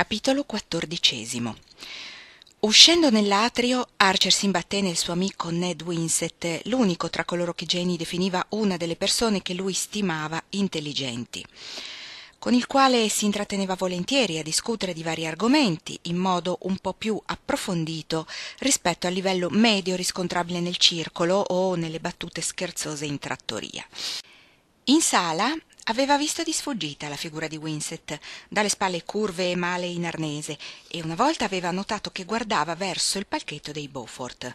Capitolo XIV Uscendo nell'atrio, Archer si imbatté nel suo amico Ned Winsett, l'unico tra coloro che Jenny definiva una delle persone che lui stimava intelligenti, con il quale si intratteneva volentieri a discutere di vari argomenti in modo un po' più approfondito rispetto al livello medio riscontrabile nel circolo o nelle battute scherzose in trattoria. In sala aveva vista di sfuggita la figura di winsett dalle spalle curve e male in arnese e una volta aveva notato che guardava verso il palchetto dei beaufort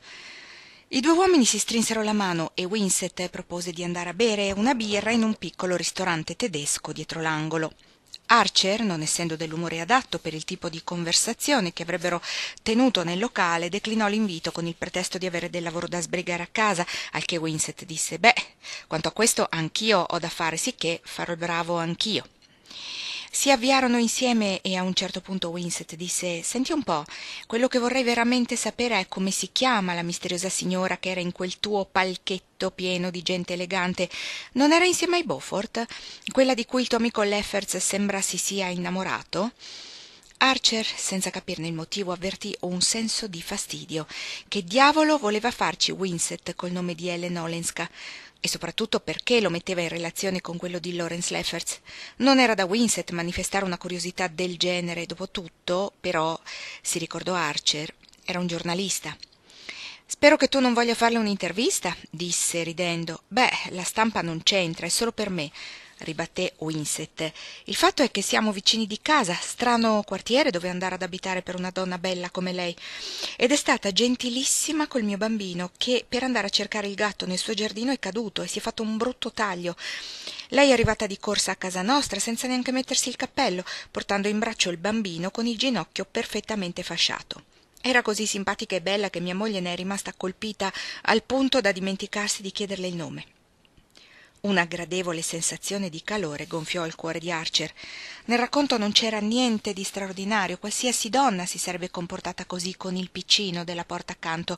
i due uomini si strinsero la mano e winsett propose di andare a bere una birra in un piccolo ristorante tedesco dietro l'angolo archer non essendo dell'umore adatto per il tipo di conversazione che avrebbero tenuto nel locale declinò l'invito con il pretesto di avere del lavoro da sbrigare a casa al che winsett disse beh quanto a questo anch'io ho da fare sicché farò il bravo anch'io si avviarono insieme e a un certo punto Winsett disse senti un po quello che vorrei veramente sapere è come si chiama la misteriosa signora che era in quel tuo palchetto pieno di gente elegante non era insieme ai beaufort quella di cui il tuo amico lefferts sembra si sia innamorato Archer, senza capirne il motivo, avvertì un senso di fastidio. Che diavolo voleva farci Winsett col nome di Ellen Olenska? e soprattutto perché lo metteva in relazione con quello di lawrence lefferts non era da winsett manifestare una curiosità del genere dopo tutto però si ricordò archer era un giornalista spero che tu non voglia farle un'intervista disse ridendo beh la stampa non c'entra è solo per me ribatté winsett il fatto è che siamo vicini di casa strano quartiere dove andare ad abitare per una donna bella come lei ed è stata gentilissima col mio bambino che per andare a cercare il gatto nel suo giardino è caduto e si è fatto un brutto taglio lei è arrivata di corsa a casa nostra senza neanche mettersi il cappello portando in braccio il bambino con il ginocchio perfettamente fasciato era così simpatica e bella che mia moglie ne è rimasta colpita al punto da dimenticarsi di chiederle il nome una gradevole sensazione di calore gonfiò il cuore di archer nel racconto non c'era niente di straordinario qualsiasi donna si sarebbe comportata così con il piccino della porta accanto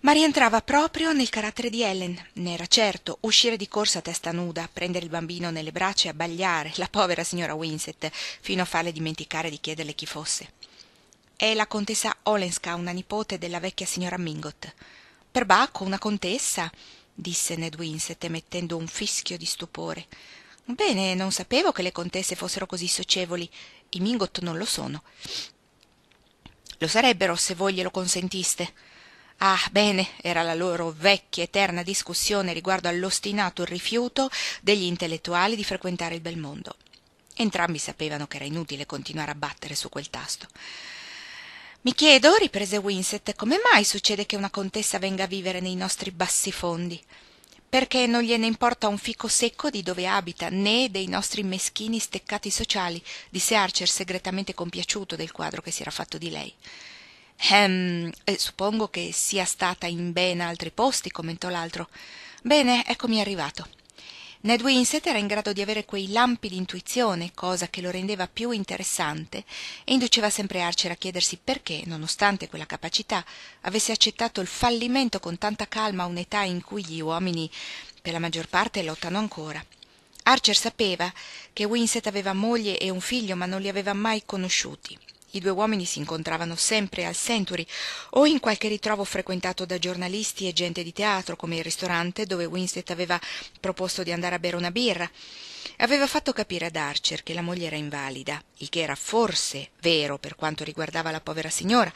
ma rientrava proprio nel carattere di ellen n'era certo uscire di corsa a testa nuda prendere il bambino nelle braccia e abbagliare la povera signora winsett fino a farle dimenticare di chiederle chi fosse è la contessa olenska una nipote della vecchia signora mingott perbacco una contessa disse ned winsett emettendo un fischio di stupore bene non sapevo che le contesse fossero così socievoli i mingott non lo sono lo sarebbero se voi glielo consentiste ah bene era la loro vecchia eterna discussione riguardo all'ostinato rifiuto degli intellettuali di frequentare il bel mondo entrambi sapevano ch'era inutile continuare a battere su quel tasto mi chiedo riprese winsett come mai succede che una contessa venga a vivere nei nostri bassi fondi? perché non gliene importa un fico secco di dove abita né dei nostri meschini steccati sociali disse archer segretamente compiaciuto del quadro che si era fatto di lei ehm eh, suppongo che sia stata in ben altri posti commentò l'altro bene eccomi arrivato ned winsett era in grado di avere quei lampi d'intuizione cosa che lo rendeva più interessante e induceva sempre Archer a chiedersi perché nonostante quella capacità avesse accettato il fallimento con tanta calma a un'età in cui gli uomini per la maggior parte lottano ancora Archer sapeva che winsett aveva moglie e un figlio ma non li aveva mai conosciuti i due uomini si incontravano sempre al century o in qualche ritrovo frequentato da giornalisti e gente di teatro come il ristorante dove winsett aveva proposto di andare a bere una birra aveva fatto capire ad archer che la moglie era invalida il che era forse vero per quanto riguardava la povera signora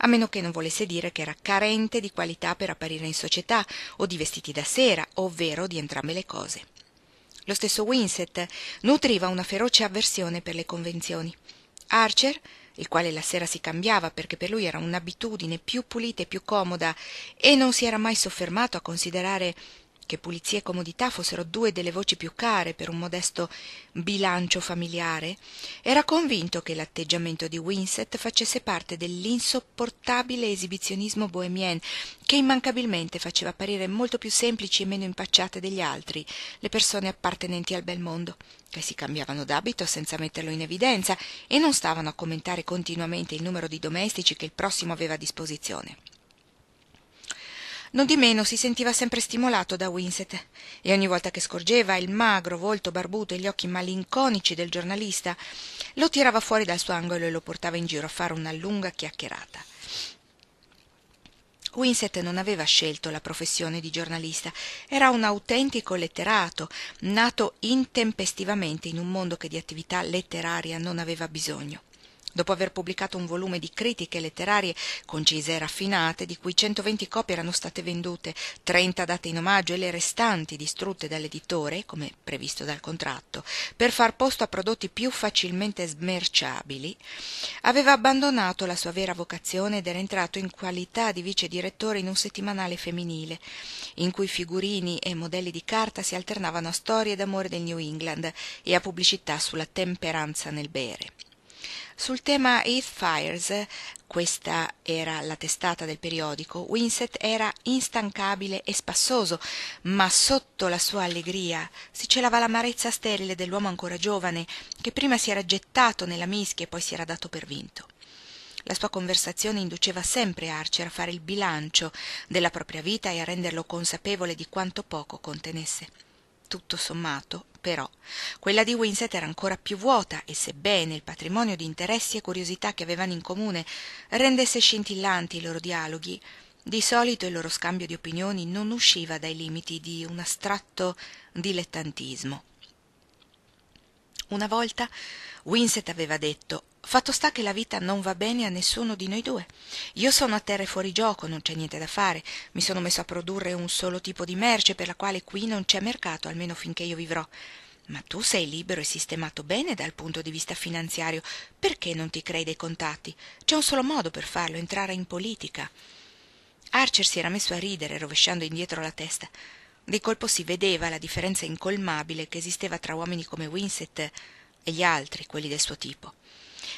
a meno che non volesse dire che era carente di qualità per apparire in società o di vestiti da sera ovvero di entrambe le cose lo stesso winsett nutriva una feroce avversione per le convenzioni archer il quale la sera si cambiava perché per lui era un'abitudine più pulita e più comoda e non si era mai soffermato a considerare che pulizia e comodità fossero due delle voci più care per un modesto bilancio familiare era convinto che l'atteggiamento di winsett facesse parte dell'insopportabile esibizionismo bohmien che immancabilmente faceva apparire molto più semplici e meno impacciate degli altri le persone appartenenti al bel mondo che si cambiavano d'abito senza metterlo in evidenza e non stavano a commentare continuamente il numero di domestici che il prossimo aveva a disposizione non di meno si sentiva sempre stimolato da winsett e ogni volta che scorgeva il magro volto barbuto e gli occhi malinconici del giornalista lo tirava fuori dal suo angolo e lo portava in giro a fare una lunga chiacchierata winsett non aveva scelto la professione di giornalista era un autentico letterato nato intempestivamente in un mondo che di attività letteraria non aveva bisogno dopo aver pubblicato un volume di critiche letterarie concise e raffinate di cui centoventi copie erano state vendute trenta date in omaggio e le restanti distrutte dall'editore come previsto dal contratto per far posto a prodotti più facilmente smerciabili aveva abbandonato la sua vera vocazione ed era entrato in qualità di vice direttore in un settimanale femminile in cui figurini e modelli di carta si alternavano a storie d'amore del New England e a pubblicità sulla temperanza nel bere. Sul tema Heath Fires, questa era la testata del periodico, Winsett era instancabile e spassoso, ma sotto la sua allegria si celava l'amarezza sterile dell'uomo ancora giovane, che prima si era gettato nella mischia e poi si era dato per vinto. La sua conversazione induceva sempre Archer a fare il bilancio della propria vita e a renderlo consapevole di quanto poco contenesse tutto sommato però quella di winsett era ancora più vuota e sebbene il patrimonio d'interessi e curiosità che avevano in comune rendesse scintillanti i loro dialoghi di solito il loro scambio di opinioni non usciva dai limiti di un astratto dilettantismo una volta winsett aveva detto fatto sta che la vita non va bene a nessuno di noi due io sono a terra e fuori gioco non c'è niente da fare mi sono messo a produrre un solo tipo di merce per la quale qui non c'è mercato almeno finché io vivrò ma tu sei libero e sistemato bene dal punto di vista finanziario perché non ti crei dei contatti c'è un solo modo per farlo entrare in politica archer si era messo a ridere rovesciando indietro la testa di colpo si vedeva la differenza incolmabile che esisteva tra uomini come winsett e gli altri quelli del suo tipo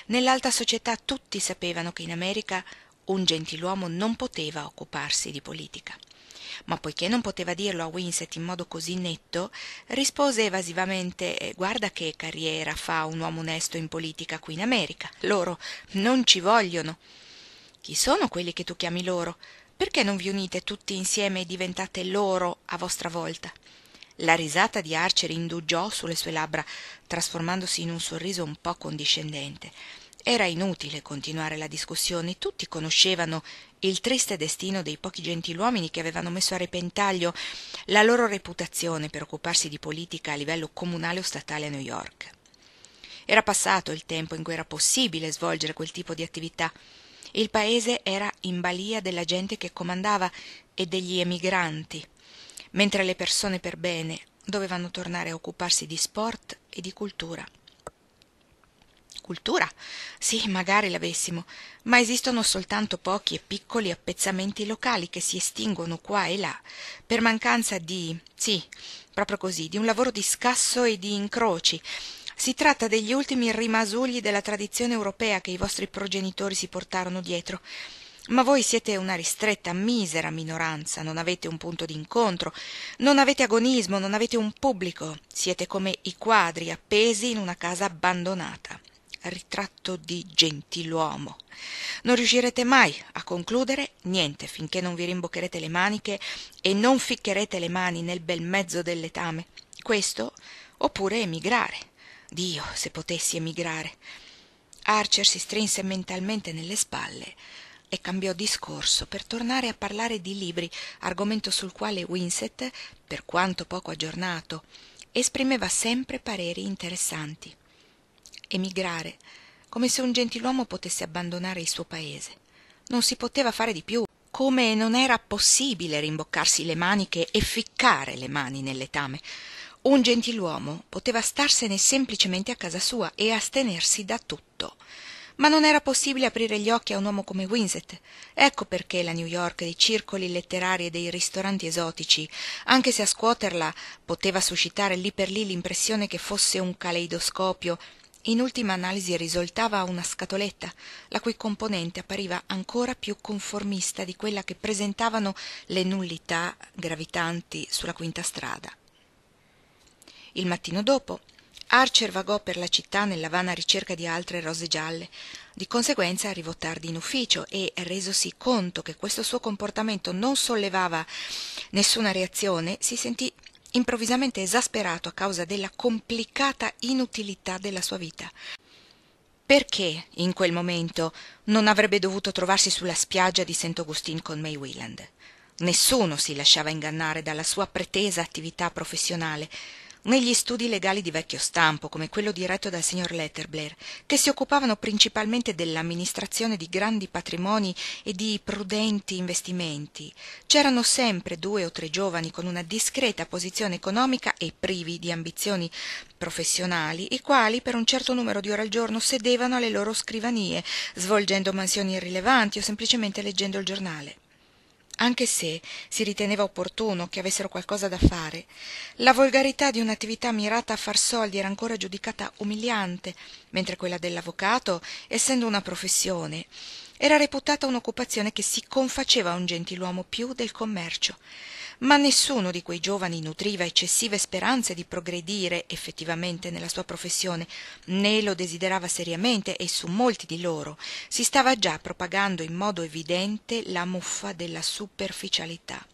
nell'alta società tutti sapevano che in america un gentiluomo non poteva occuparsi di politica ma poiché non poteva dirlo a winsett in modo così netto rispose evasivamente eh, guarda che carriera fa un uomo onesto in politica qui in america loro non ci vogliono chi sono quelli che tu chiami loro perché non vi unite tutti insieme e diventate loro a vostra volta la risata di Archer indugiò sulle sue labbra trasformandosi in un sorriso un po condiscendente era inutile continuare la discussione tutti conoscevano il triste destino dei pochi gentiluomini che avevano messo a repentaglio la loro reputazione per occuparsi di politica a livello comunale o statale a New York era passato il tempo in cui era possibile svolgere quel tipo di attività il paese era in balia della gente che comandava e degli emigranti mentre le persone per bene dovevano tornare a occuparsi di sport e di cultura cultura sì magari l'avessimo ma esistono soltanto pochi e piccoli appezzamenti locali che si estinguono qua e là per mancanza di sì proprio così di un lavoro di scasso e di incroci si tratta degli ultimi rimasugli della tradizione europea che i vostri progenitori si portarono dietro ma voi siete una ristretta misera minoranza non avete un punto d'incontro non avete agonismo non avete un pubblico siete come i quadri appesi in una casa abbandonata ritratto di gentiluomo non riuscirete mai a concludere niente finché non vi rimboccherete le maniche e non ficcherete le mani nel bel mezzo del letame questo oppure emigrare dio se potessi emigrare archer si strinse mentalmente nelle spalle e cambiò discorso per tornare a parlare di libri argomento sul quale winsett per quanto poco aggiornato esprimeva sempre pareri interessanti emigrare come se un gentiluomo potesse abbandonare il suo paese non si poteva fare di più, come non era possibile rimboccarsi le maniche e ficcare le mani nel letame un gentiluomo poteva starsene semplicemente a casa sua e astenersi da tutto ma non era possibile aprire gli occhi a un uomo come winsett ecco perché la new york dei circoli letterari e dei ristoranti esotici anche se a scuoterla poteva suscitare lì per lì l'impressione che fosse un caleidoscopio in ultima analisi risultava una scatoletta la cui componente appariva ancora più conformista di quella che presentavano le nullità gravitanti sulla quinta strada il mattino dopo Archer vagò per la città nella vana ricerca di altre rose gialle di conseguenza arrivò tardi in ufficio e resosi conto che questo suo comportamento non sollevava nessuna reazione si sentì improvvisamente esasperato a causa della complicata inutilità della sua vita perché in quel momento non avrebbe dovuto trovarsi sulla spiaggia di Sant'Augustin con May Wieland? Nessuno si lasciava ingannare dalla sua pretesa attività professionale, negli studi legali di vecchio stampo come quello diretto dal signor letterblair che si occupavano principalmente dell'amministrazione di grandi patrimoni e di prudenti investimenti c'erano sempre due o tre giovani con una discreta posizione economica e privi di ambizioni professionali i quali per un certo numero di ore al giorno sedevano alle loro scrivanie svolgendo mansioni irrilevanti o semplicemente leggendo il giornale anche se si riteneva opportuno che avessero qualcosa da fare la volgarità di un'attività mirata a far soldi era ancora giudicata umiliante mentre quella dell'avvocato essendo una professione era reputata un'occupazione che si confaceva a un gentiluomo più del commercio ma nessuno di quei giovani nutriva eccessive speranze di progredire effettivamente nella sua professione né lo desiderava seriamente e su molti di loro si stava già propagando in modo evidente la muffa della superficialità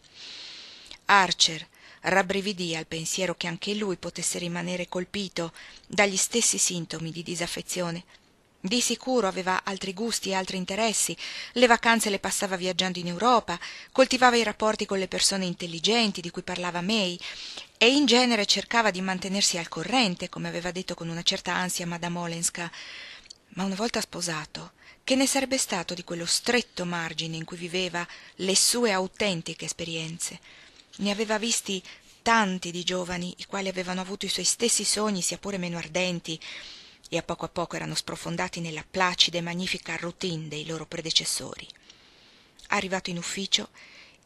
archer rabbrividì al pensiero che anche lui potesse rimanere colpito dagli stessi sintomi di disaffezione di sicuro aveva altri gusti e altri interessi le vacanze le passava viaggiando in europa coltivava i rapporti con le persone intelligenti di cui parlava may e in genere cercava di mantenersi al corrente come aveva detto con una certa ansia madame olenska ma una volta sposato che ne sarebbe stato di quello stretto margine in cui viveva le sue autentiche esperienze ne aveva visti tanti di giovani i quali avevano avuto i suoi stessi sogni sia pure meno ardenti e a poco a poco erano sprofondati nella placida e magnifica routine dei loro predecessori arrivato in ufficio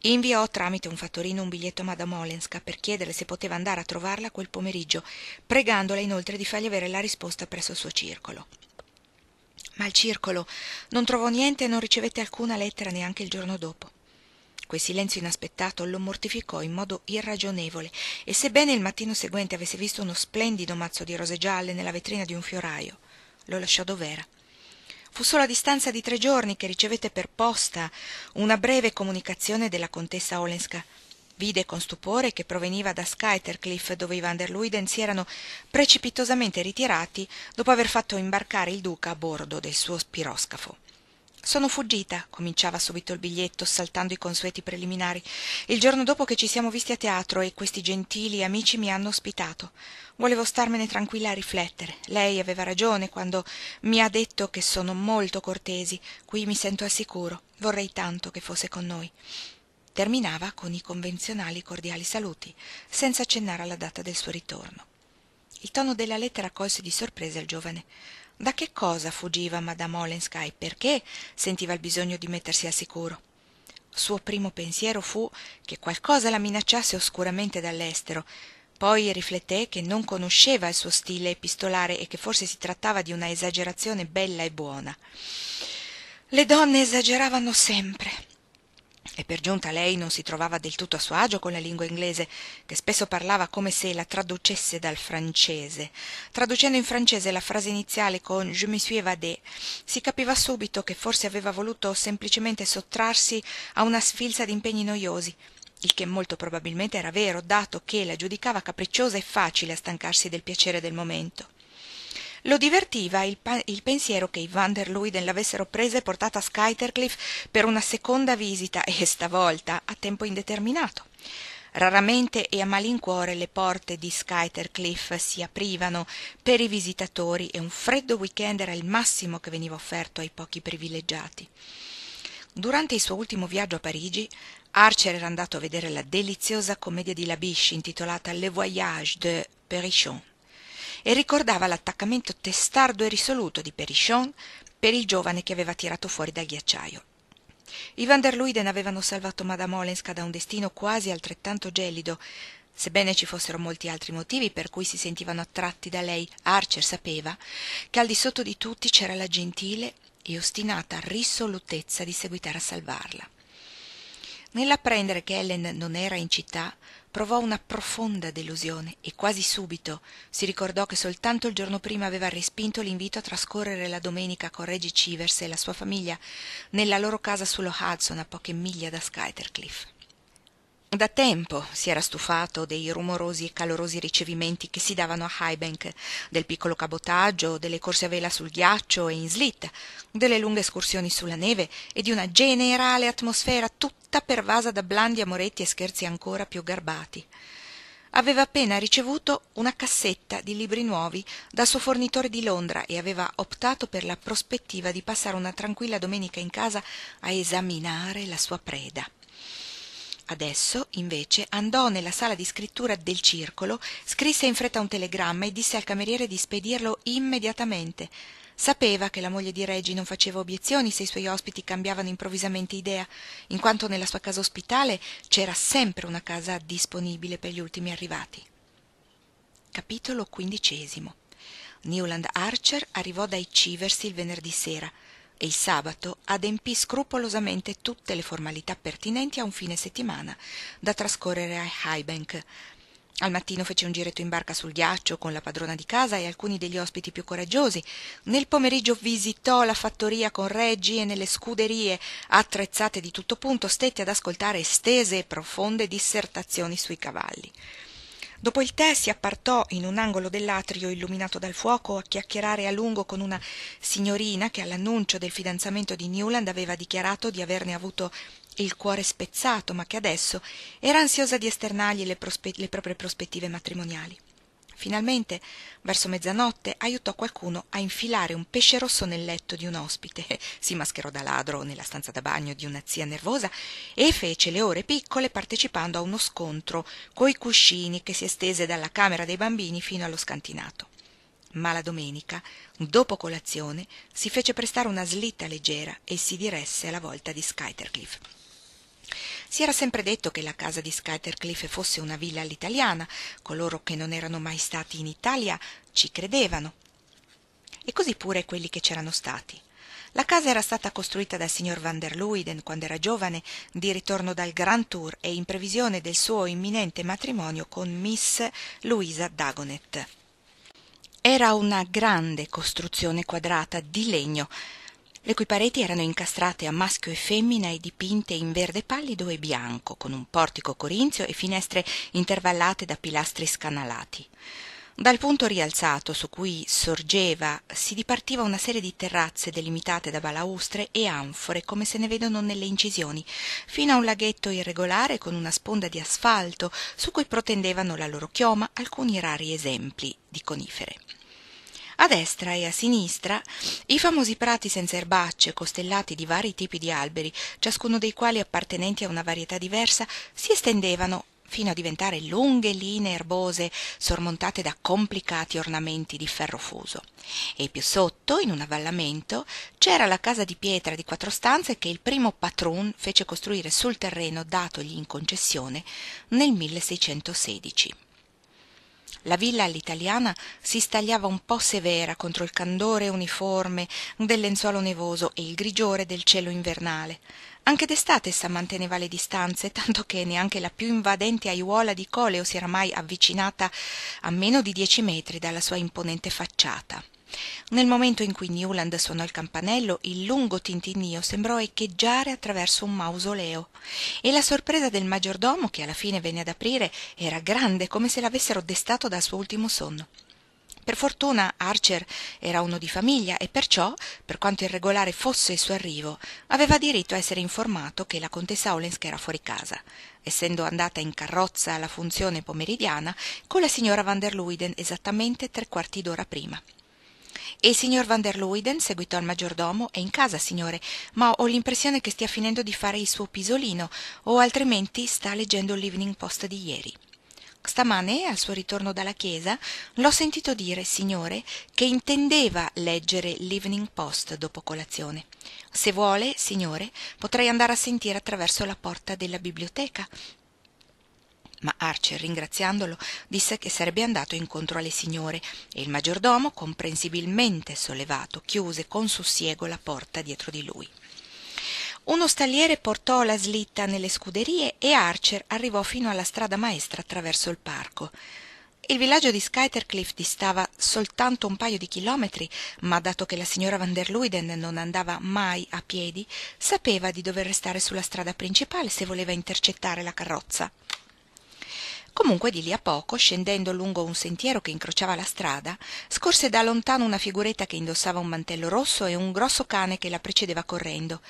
inviò tramite un fattorino un biglietto a madame olenska per chiedere se poteva andare a trovarla quel pomeriggio pregandola inoltre di fargli avere la risposta presso il suo circolo ma il circolo non trovò niente e non ricevette alcuna lettera neanche il giorno dopo quel silenzio inaspettato lo mortificò in modo irragionevole e sebbene il mattino seguente avesse visto uno splendido mazzo di rose gialle nella vetrina di un fiorajo lo lasciò dov'era fu solo a distanza di tre giorni che ricevette per posta una breve comunicazione della contessa olenska vide con stupore che proveniva da Skytercliff dove i van der Luyden si erano precipitosamente ritirati dopo aver fatto imbarcare il duca a bordo del suo piroscafo sono fuggita cominciava subito il biglietto saltando i consueti preliminari il giorno dopo che ci siamo visti a teatro e questi gentili amici mi hanno ospitato volevo starmene tranquilla a riflettere lei aveva ragione quando mi ha detto che sono molto cortesi qui mi sento al sicuro vorrei tanto che fosse con noi terminava con i convenzionali cordiali saluti senza accennare alla data del suo ritorno il tono della lettera colse di sorpresa il giovane da che cosa fuggiva madame olenska e perché sentiva il bisogno di mettersi al sicuro suo primo pensiero fu che qualcosa la minacciasse oscuramente dall'estero poi rifletté che non conosceva il suo stile epistolare e che forse si trattava di una esagerazione bella e buona le donne esageravano sempre e per giunta lei non si trovava del tutto a suo agio con la lingua inglese che spesso parlava come se la traducesse dal francese traducendo in francese la frase iniziale con je me suis évadé si capiva subito che forse aveva voluto semplicemente sottrarsi a una sfilza d'impegni nojosi il che molto probabilmente era vero dato che la giudicava capricciosa e facile a stancarsi del piacere del momento lo divertiva il, pa- il pensiero che i van der luyden l'avessero presa e portata a skytercliff per una seconda visita e stavolta a tempo indeterminato raramente e a malincuore le porte di skytercliff si aprivano per i visitatori e un freddo weekend era il massimo che veniva offerto ai pochi privilegiati durante il suo ultimo viaggio a parigi Archer era andato a vedere la deliziosa commedia di Labiche intitolata Le Voyage de Perrichon e ricordava l'attaccamento testardo e risoluto di perriscion per il giovane che aveva tirato fuori dal ghiacciajo i van der luyden avevano salvato madame olenska da un destino quasi altrettanto gelido sebbene ci fossero molti altri motivi per cui si sentivano attratti da lei archer sapeva che al di sotto di tutti c'era la gentile e ostinata risolutezza di seguitare a salvarla nell'apprendere che ellen non era in città provò una profonda delusione e quasi subito si ricordò che soltanto il giorno prima aveva respinto l'invito a trascorrere la domenica con reggie civers e la sua famiglia nella loro casa sullo hudson a poche miglia da da tempo si era stufato dei rumorosi e calorosi ricevimenti che si davano a highbank del piccolo cabotaggio delle corse a vela sul ghiaccio e in slitta delle lunghe escursioni sulla neve e di una generale atmosfera tutta pervasa da blandi amoretti e scherzi ancora più garbati aveva appena ricevuto una cassetta di libri nuovi dal suo fornitore di Londra e aveva optato per la prospettiva di passare una tranquilla domenica in casa a esaminare la sua preda adesso invece andò nella sala di scrittura del circolo scrisse in fretta un telegramma e disse al cameriere di spedirlo immediatamente sapeva che la moglie di Regi non faceva obiezioni se i suoi ospiti cambiavano improvvisamente idea in quanto nella sua casa ospitale c'era sempre una casa disponibile per gli ultimi arrivati capitolo quindicesimo newland archer arrivò dai civersi il venerdì sera e il sabato adempì scrupolosamente tutte le formalità pertinenti a un fine settimana da trascorrere a highbank al mattino fece un giretto in barca sul ghiaccio con la padrona di casa e alcuni degli ospiti più coraggiosi nel pomeriggio visitò la fattoria con reggi e nelle scuderie attrezzate di tutto punto stette ad ascoltare estese e profonde dissertazioni sui cavalli dopo il tè si appartò in un angolo dell'atrio illuminato dal fuoco a chiacchierare a lungo con una signorina che all'annuncio del fidanzamento di newland aveva dichiarato di averne avuto il cuore spezzato ma che adesso era ansiosa di esternargli le, prospe- le proprie prospettive matrimoniali finalmente verso mezzanotte ajutò qualcuno a infilare un pesce rosso nel letto di un ospite si mascherò da ladro nella stanza da bagno di una zia nervosa e fece le ore piccole partecipando a uno scontro coi cuscini che si estese dalla camera dei bambini fino allo scantinato ma la domenica dopo colazione si fece prestare una slitta leggera e si diresse alla volta di skytercliff si era sempre detto che la casa di scatercliff fosse una villa all'italiana coloro che non erano mai stati in italia ci credevano e così pure quelli che c'erano stati la casa era stata costruita dal signor van der luyden quand'era giovane di ritorno dal grand tour e in previsione del suo imminente matrimonio con miss Louisa dagonet era una grande costruzione quadrata di legno le cui pareti erano incastrate a maschio e femmina e dipinte in verde pallido e bianco con un portico corinzio e finestre intervallate da pilastri scanalati dal punto rialzato su cui sorgeva si dipartiva una serie di terrazze delimitate da balaustre e anfore come se ne vedono nelle incisioni fino a un laghetto irregolare con una sponda di asfalto su cui protendevano la loro chioma alcuni rari esempi di conifere a destra e a sinistra i famosi prati senza erbacce costellati di varii tipi di alberi ciascuno dei quali appartenenti a una varietà diversa si estendevano fino a diventare lunghe linee erbose sormontate da complicati ornamenti di ferro fuso. E più sotto, in un avvallamento, c'era la casa di pietra di quattro stanze che il primo patrun fece costruire sul terreno datogli in concessione nel 1616 la villa all'italiana si stagliava un po severa contro il candore uniforme del lenzuolo nevoso e il grigiore del cielo invernale anche d'estate essa manteneva le distanze tanto che neanche la più invadente ajuola di Coleo si era mai avvicinata a meno di dieci metri dalla sua imponente facciata nel momento in cui newland suonò il campanello il lungo tintinnio sembrò echeggiare attraverso un mausoleo e la sorpresa del maggiordomo che alla fine venne ad aprire era grande come se l'avessero destato dal suo ultimo sonno per fortuna archer era uno di famiglia e perciò per quanto irregolare fosse il suo arrivo aveva diritto a essere informato che la contessa olenska era fuori casa essendo andata in carrozza alla funzione pomeridiana con la signora van der luyden esattamente tre quarti d'ora prima e il signor van der luyden seguitò il maggiordomo è in casa signore ma ho l'impressione che stia finendo di fare il suo pisolino o altrimenti sta leggendo l'evening post di ieri stamane al suo ritorno dalla chiesa l'ho sentito dire signore che intendeva leggere l'evening post dopo colazione se vuole signore potrei andare a sentire attraverso la porta della biblioteca ma Archer, ringraziandolo disse che sarebbe andato incontro alle signore e il maggiordomo comprensibilmente sollevato chiuse con sussiego la porta dietro di lui Uno stalliere portò la slitta nelle scuderie e Archer arrivò fino alla strada maestra attraverso il parco il villaggio di Skytercliff distava soltanto un paio di chilometri, ma dato che la signora van der Luyden non andava mai a piedi, sapeva di dover restare sulla strada principale se voleva intercettare la carrozza comunque di lì a poco scendendo lungo un sentiero che incrociava la strada scorse da lontano una figuretta che indossava un mantello rosso e un grosso cane che la precedeva correndo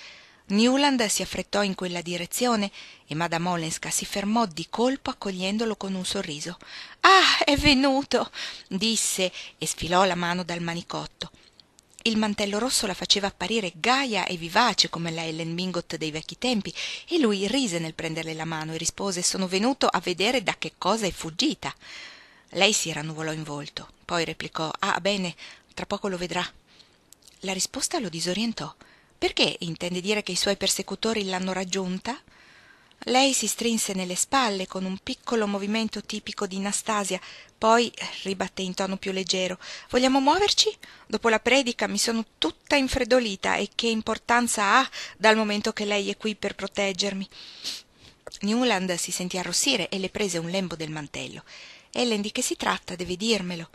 newland si affrettò in quella direzione e madame olenska si fermò di colpo accogliendolo con un sorriso ah è venuto disse e sfilò la mano dal manicotto il mantello rosso la faceva apparire gaja e vivace come la ellen mingott dei vecchi tempi e lui rise nel prenderle la mano e rispose sono venuto a vedere da che cosa è fuggita lei si rannuvolò in volto poi replicò ah bene tra poco lo vedrà la risposta lo disorientò perché intende dire che i suoi persecutori l'hanno raggiunta lei si strinse nelle spalle con un piccolo movimento tipico di nastasia poi ribatté in tono più leggero vogliamo muoverci dopo la predica mi sono tutta infreddolita e che importanza ha dal momento che lei è qui per proteggermi newland si sentì arrossire e le prese un lembo del mantello ellen di che si tratta deve dirmelo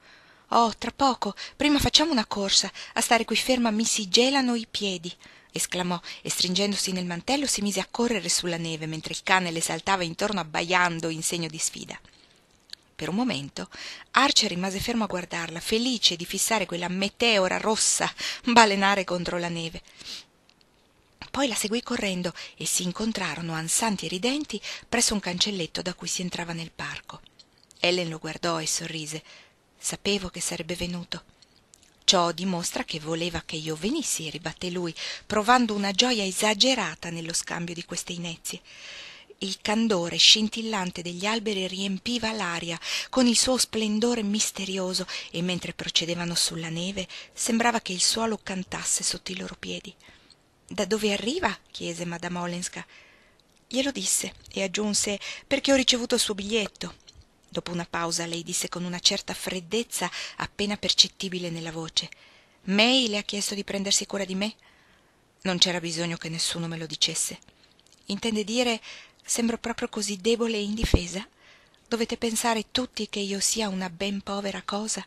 oh tra poco prima facciamo una corsa a stare qui ferma mi si gelano i piedi esclamò e stringendosi nel mantello si mise a correre sulla neve mentre il cane le saltava intorno abbajando in segno di sfida per un momento Archer rimase fermo a guardarla felice di fissare quella meteora rossa balenare contro la neve poi la seguì correndo e si incontrarono ansanti e ridenti presso un cancelletto da cui si entrava nel parco ellen lo guardò e sorrise sapevo che sarebbe venuto ciò dimostra che voleva che io venissi ribatté lui provando una gioja esagerata nello scambio di queste inezie il candore scintillante degli alberi riempiva l'aria con il suo splendore misterioso e mentre procedevano sulla neve sembrava che il suolo cantasse sotto i loro piedi da dove arriva chiese Madame olenska glielo disse e aggiunse perché ho ricevuto il suo biglietto dopo una pausa lei disse con una certa freddezza appena percettibile nella voce may le ha chiesto di prendersi cura di me non c'era bisogno che nessuno me lo dicesse intende dire sembro proprio così debole e indifesa dovete pensare tutti che io sia una ben povera cosa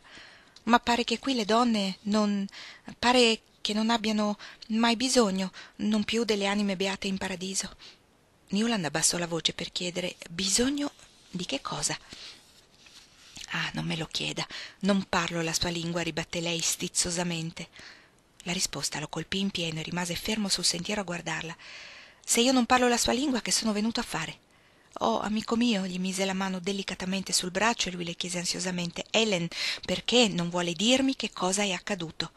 ma pare che qui le donne non pare che non abbiano mai bisogno non più delle anime beate in paradiso Newland abbassò la voce per chiedere bisogno di che cosa ah non me lo chieda non parlo la sua lingua ribatté lei stizzosamente la risposta lo colpì in pieno e rimase fermo sul sentiero a guardarla se io non parlo la sua lingua che sono venuto a fare oh amico mio gli mise la mano delicatamente sul braccio e lui le chiese ansiosamente ellen perché non vuole dirmi che cosa è accaduto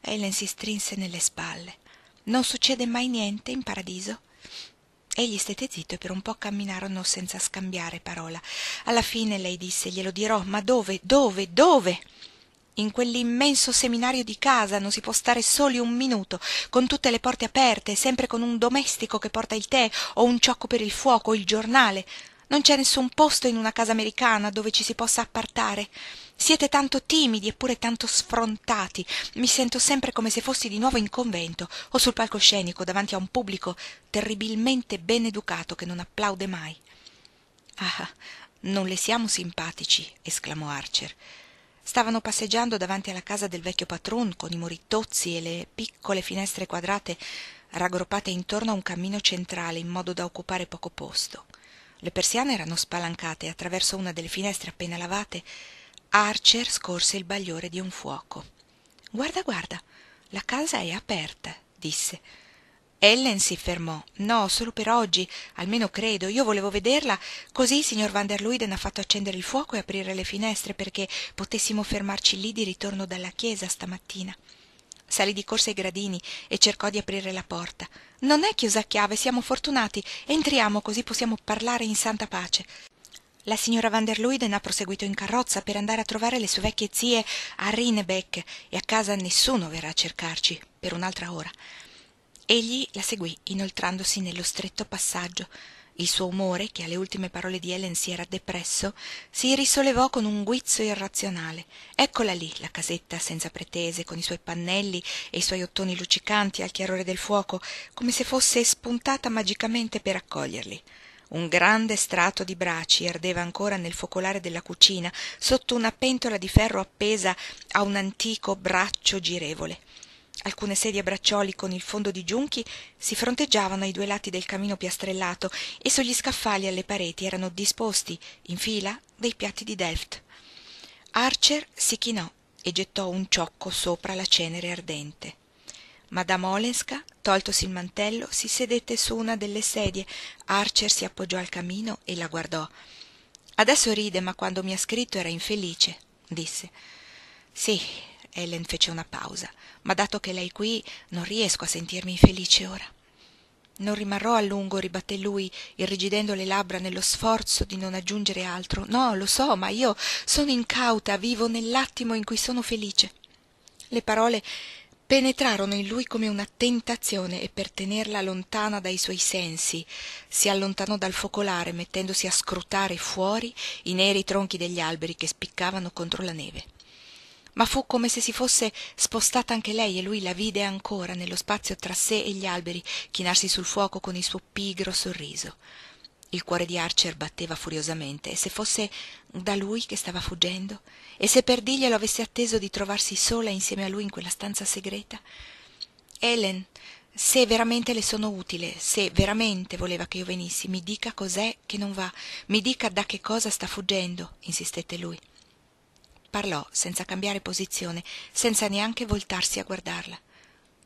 ellen si strinse nelle spalle non succede mai niente in paradiso egli stette zitto e per un po camminarono senza scambiare parola alla fine lei disse glielo dirò ma dove dove dove in quell'immenso seminario di casa non si può stare soli un minuto con tutte le porte aperte sempre con un domestico che porta il tè o un ciocco per il fuoco o il giornale non c'è nessun posto in una casa americana dove ci si possa appartare siete tanto timidi eppure tanto sfrontati mi sento sempre come se fossi di nuovo in convento o sul palcoscenico davanti a un pubblico terribilmente ben educato che non applaude mai ah non le siamo simpatici esclamò archer stavano passeggiando davanti alla casa del vecchio patron con i murittozzi e le piccole finestre quadrate raggruppate intorno a un cammino centrale in modo da occupare poco posto le persiane erano spalancate e attraverso una delle finestre appena lavate archer scorse il bagliore di un fuoco guarda guarda la casa è aperta disse ellen si fermò no solo per oggi almeno credo io volevo vederla Così il signor van der luyden ha fatto accendere il fuoco e aprire le finestre perché potessimo fermarci lì di ritorno dalla chiesa stamattina salì di corsa ai gradini e cercò di aprire la porta non è chiusa a chiave siamo fortunati entriamo così possiamo parlare in santa pace la signora van der Luyden ha proseguito in carrozza per andare a trovare le sue vecchie zie a Rinebeck e a casa nessuno verrà a cercarci per un'altra ora egli la seguì inoltrandosi nello stretto passaggio il suo umore che alle ultime parole di ellen si era depresso si risollevò con un guizzo irrazionale eccola lì, la casetta senza pretese con i suoi pannelli e i suoi ottoni luccicanti al chiarore del fuoco come se fosse spuntata magicamente per accoglierli un grande strato di braci ardeva ancora nel focolare della cucina sotto una pentola di ferro appesa a un antico braccio girevole alcune sedie a braccioli con il fondo di giunchi si fronteggiavano ai due lati del camino piastrellato e sugli scaffali alle pareti erano disposti in fila dei piatti di delft archer si chinò e gettò un ciocco sopra la cenere ardente madame olenska toltosi il mantello si sedette su una delle sedie archer si appoggiò al camino e la guardò adesso ride ma quando mi ha scritto era infelice disse sì ellen fece una pausa ma dato che lei è qui non riesco a sentirmi infelice ora non rimarrò a lungo ribatté lui irrigidendo le labbra nello sforzo di non aggiungere altro no lo so ma io sono incauta vivo nell'attimo in cui sono felice le parole penetrarono in lui come una tentazione e per tenerla lontana dai suoi sensi si allontanò dal focolare mettendosi a scrutare fuori i neri tronchi degli alberi che spiccavano contro la neve ma fu come se si fosse spostata anche lei e lui la vide ancora nello spazio tra sé e gli alberi chinarsi sul fuoco con il suo pigro sorriso il cuore di archer batteva furiosamente e se fosse da lui che stava fuggendo e se per dirglielo avesse atteso di trovarsi sola insieme a lui in quella stanza segreta ellen se veramente le sono utile se veramente voleva che io venissi mi dica cos'è che non va mi dica da che cosa sta fuggendo insistette lui parlò senza cambiare posizione senza neanche voltarsi a guardarla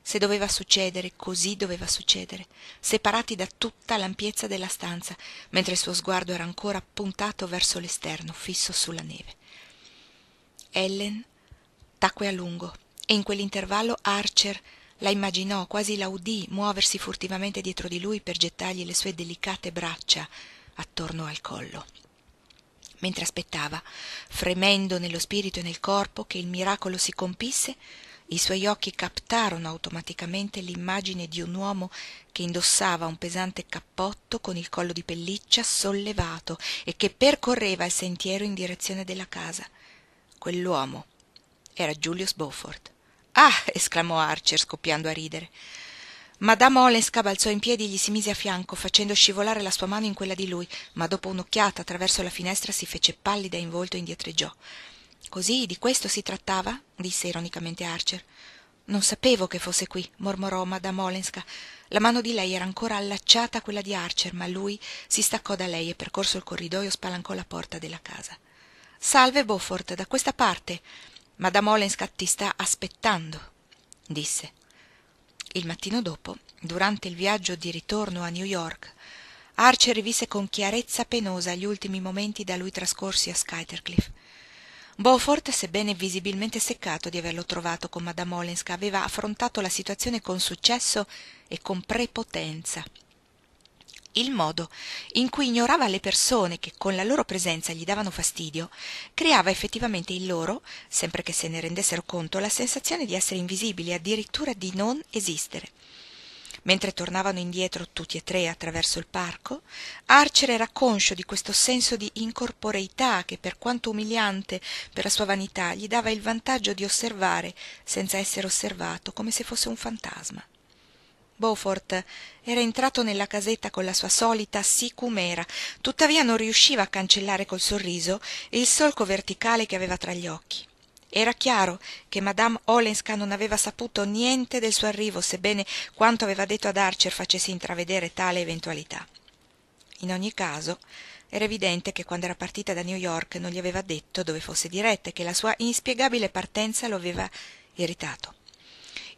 se doveva succedere così doveva succedere separati da tutta l'ampiezza della stanza mentre il suo sguardo era ancora puntato verso l'esterno fisso sulla neve ellen tacque a lungo e in quell'intervallo archer la immaginò quasi la udì, muoversi furtivamente dietro di lui per gettargli le sue delicate braccia attorno al collo mentre aspettava fremendo nello spirito e nel corpo che il miracolo si compisse i suoi occhi captarono automaticamente l'immagine di un uomo che indossava un pesante cappotto con il collo di pelliccia sollevato e che percorreva il sentiero in direzione della casa quell'uomo era giulio Beaufort. ah esclamò archer scoppiando a ridere madame olenska balzò in piedi e gli si mise a fianco facendo scivolare la sua mano in quella di lui ma dopo un'occhiata attraverso la finestra si fece pallida in volto e indietreggiò Così di questo si trattava disse ironicamente archer non sapevo che fosse qui mormorò madame olenska la mano di lei era ancora allacciata a quella di archer ma lui si staccò da lei e percorso il corridoio spalancò la porta della casa salve beaufort da questa parte madame olenska ti sta aspettando disse il mattino dopo durante il viaggio di ritorno a new york Archer rivisse con chiarezza penosa gli ultimi momenti da lui trascorsi a skytercliff beaufort sebbene visibilmente seccato di averlo trovato con madame olenska aveva affrontato la situazione con successo e con prepotenza il modo in cui ignorava le persone che con la loro presenza gli davano fastidio creava effettivamente in loro sempre che se ne rendessero conto la sensazione di essere invisibili addirittura di non esistere mentre tornavano indietro tutti e tre attraverso il parco arcere era conscio di questo senso di incorporeità che per quanto umiliante per la sua vanità gli dava il vantaggio di osservare senza essere osservato come se fosse un fantasma beaufort era entrato nella casetta con la sua solita sí com'era tuttavia non riusciva a cancellare col sorriso il solco verticale che aveva tra gli occhi era chiaro che madame olenska non aveva saputo niente del suo arrivo sebbene quanto aveva detto ad archer facesse intravedere tale eventualità in ogni caso era evidente che quand'era partita da new york non gli aveva detto dove fosse diretta e che la sua inspiegabile partenza lo aveva irritato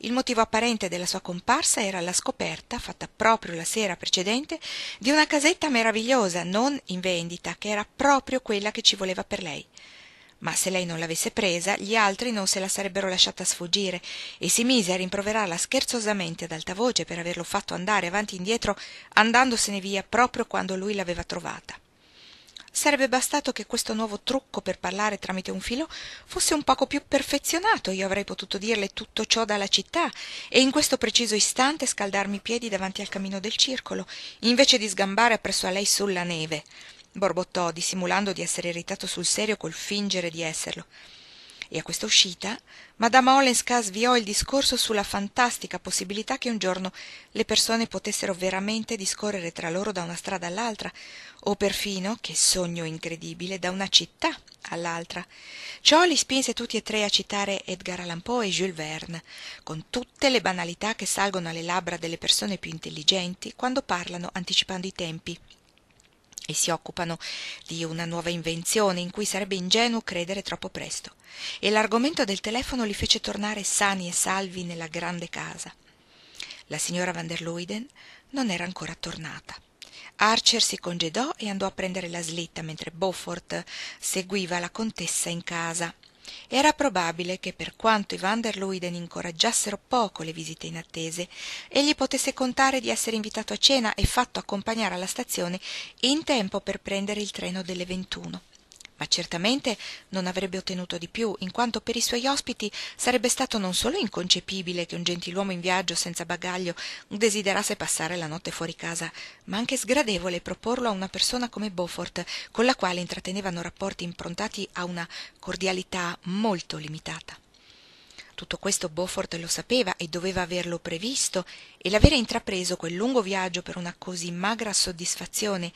il motivo apparente della sua comparsa era la scoperta fatta proprio la sera precedente di una casetta meravigliosa non in vendita che era proprio quella che ci voleva per lei ma se lei non l'avesse presa gli altri non se la sarebbero lasciata sfuggire e si mise a rimproverarla scherzosamente ad alta voce per averlo fatto andare avanti e indietro andandosene via proprio quando lui l'aveva trovata sarebbe bastato che questo nuovo trucco per parlare tramite un filo fosse un poco più perfezionato io avrei potuto dirle tutto ciò dalla città e in questo preciso istante scaldarmi i piedi davanti al camino del circolo invece di sgambare appresso a lei sulla neve borbottò dissimulando di essere irritato sul serio col fingere di esserlo e a questa uscita Madame olenska sviò il discorso sulla fantastica possibilità che un giorno le persone potessero veramente discorrere tra loro da una strada all'altra o perfino che sogno incredibile da una città all'altra ciò li spinse tutti e tre a citare edgar allan poe e jules verne con tutte le banalità che salgono alle labbra delle persone più intelligenti quando parlano anticipando i tempi e si occupano di una nuova invenzione in cui sarebbe ingenuo credere troppo presto e l'argomento del telefono li fece tornare sani e salvi nella grande casa la signora van der luyden non era ancora tornata archer si congedò e andò a prendere la slitta mentre beaufort seguiva la contessa in casa era probabile che per quanto i van der luyden incoraggiassero poco le visite inattese egli potesse contare di essere invitato a cena e fatto accompagnare alla stazione in tempo per prendere il treno delle ventuno ma certamente non avrebbe ottenuto di più, in quanto per i suoi ospiti sarebbe stato non solo inconcepibile che un gentiluomo in viaggio senza bagaglio desiderasse passare la notte fuori casa ma anche sgradevole proporlo a una persona come beaufort con la quale intrattenevano rapporti improntati a una cordialità molto limitata tutto questo beaufort lo sapeva e doveva averlo previsto e l'avere intrapreso quel lungo viaggio per una così magra soddisfazione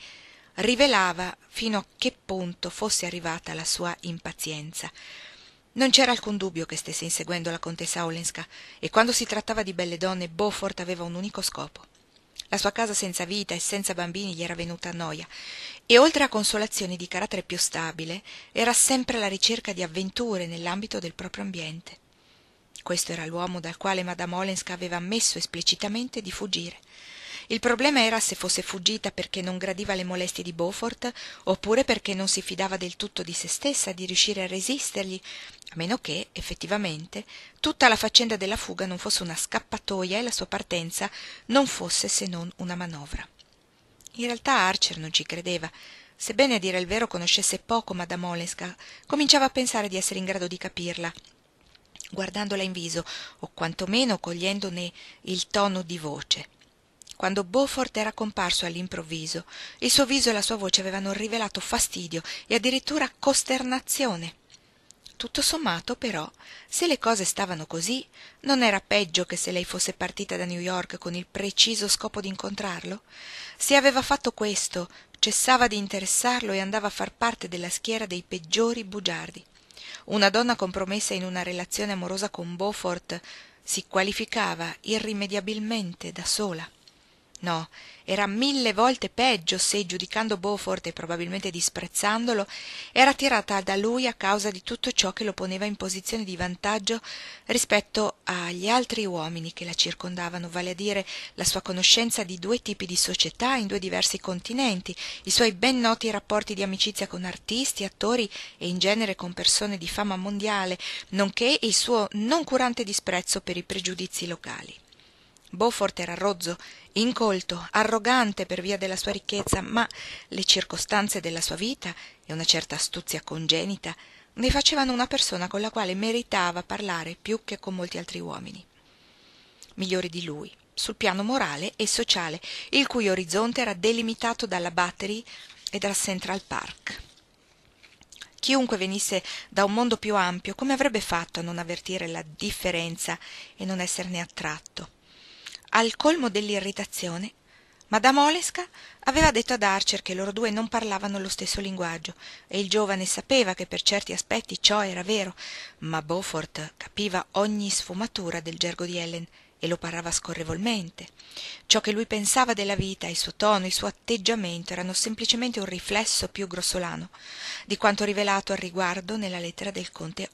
rivelava fino a che punto fosse arrivata la sua impazienza non c'era alcun dubbio che stesse inseguendo la contessa olenska e quando si trattava di belle donne beaufort aveva un unico scopo la sua casa senza vita e senza bambini gli era venuta a noja e oltre a consolazioni di carattere più stabile era sempre alla ricerca di avventure nell'ambito del proprio ambiente questo era l'uomo dal quale madame olenska aveva ammesso esplicitamente di fuggire il problema era se fosse fuggita perché non gradiva le molestie di beaufort oppure perché non si fidava del tutto di se stessa di riuscire a resistergli a meno che effettivamente tutta la faccenda della fuga non fosse una scappatoja e la sua partenza non fosse se non una manovra in realtà archer non ci credeva sebbene a dire il vero conoscesse poco madame olenska cominciava a pensare di essere in grado di capirla guardandola in viso o quantomeno cogliendone il tono di voce quando beaufort era comparso all'improvviso il suo viso e la sua voce avevano rivelato fastidio e addirittura costernazione tutto sommato però se le cose stavano così, non era peggio che se lei fosse partita da new york con il preciso scopo d'incontrarlo se aveva fatto questo cessava di interessarlo e andava a far parte della schiera dei peggiori bugiardi una donna compromessa in una relazione amorosa con beaufort si qualificava irrimediabilmente da sola no era mille volte peggio se giudicando beaufort e probabilmente disprezzandolo era tirata da lui a causa di tutto ciò che lo poneva in posizione di vantaggio rispetto agli altri uomini che la circondavano vale a dire la sua conoscenza di due tipi di società in due diversi continenti i suoi ben noti rapporti di amicizia con artisti attori e in genere con persone di fama mondiale nonché il suo noncurante disprezzo per i pregiudizii locali beaufort era rozzo incolto arrogante per via della sua ricchezza ma le circostanze della sua vita e una certa astuzia congenita ne facevano una persona con la quale meritava parlare più che con molti altri uomini migliori di lui sul piano morale e sociale il cui orizzonte era delimitato dalla battery e dal central park chiunque venisse da un mondo più ampio come avrebbe fatto a non avvertire la differenza e non esserne attratto al colmo dell'irritazione Madame olesca aveva detto ad arcer che loro due non parlavano lo stesso linguaggio e il giovane sapeva che per certi aspetti ciò era vero ma beaufort capiva ogni sfumatura del gergo di ellen e lo parlava scorrevolmente ciò che lui pensava della vita il suo tono il suo atteggiamento erano semplicemente un riflesso più grossolano di quanto rivelato al riguardo nella lettera del conte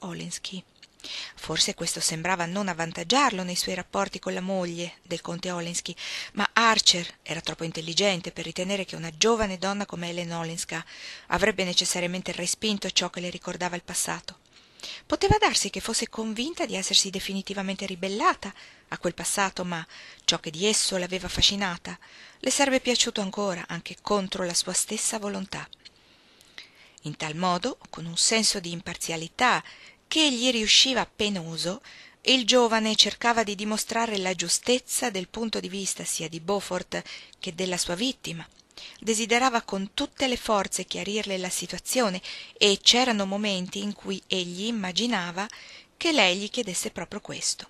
forse questo sembrava non avvantaggiarlo nei suoi rapporti con la moglie del conte Olensky, ma archer era troppo intelligente per ritenere che una giovane donna come ellen olenska avrebbe necessariamente respinto ciò che le ricordava il passato poteva darsi che fosse convinta di essersi definitivamente ribellata a quel passato ma ciò che di esso l'aveva affascinata le sarebbe piaciuto ancora anche contro la sua stessa volontà in tal modo con un senso di imparzialità che gli riusciva penoso il giovane cercava di dimostrare la giustezza del punto di vista sia di beaufort che della sua vittima desiderava con tutte le forze chiarirle la situazione e c'erano momenti in cui egli immaginava che lei gli chiedesse proprio questo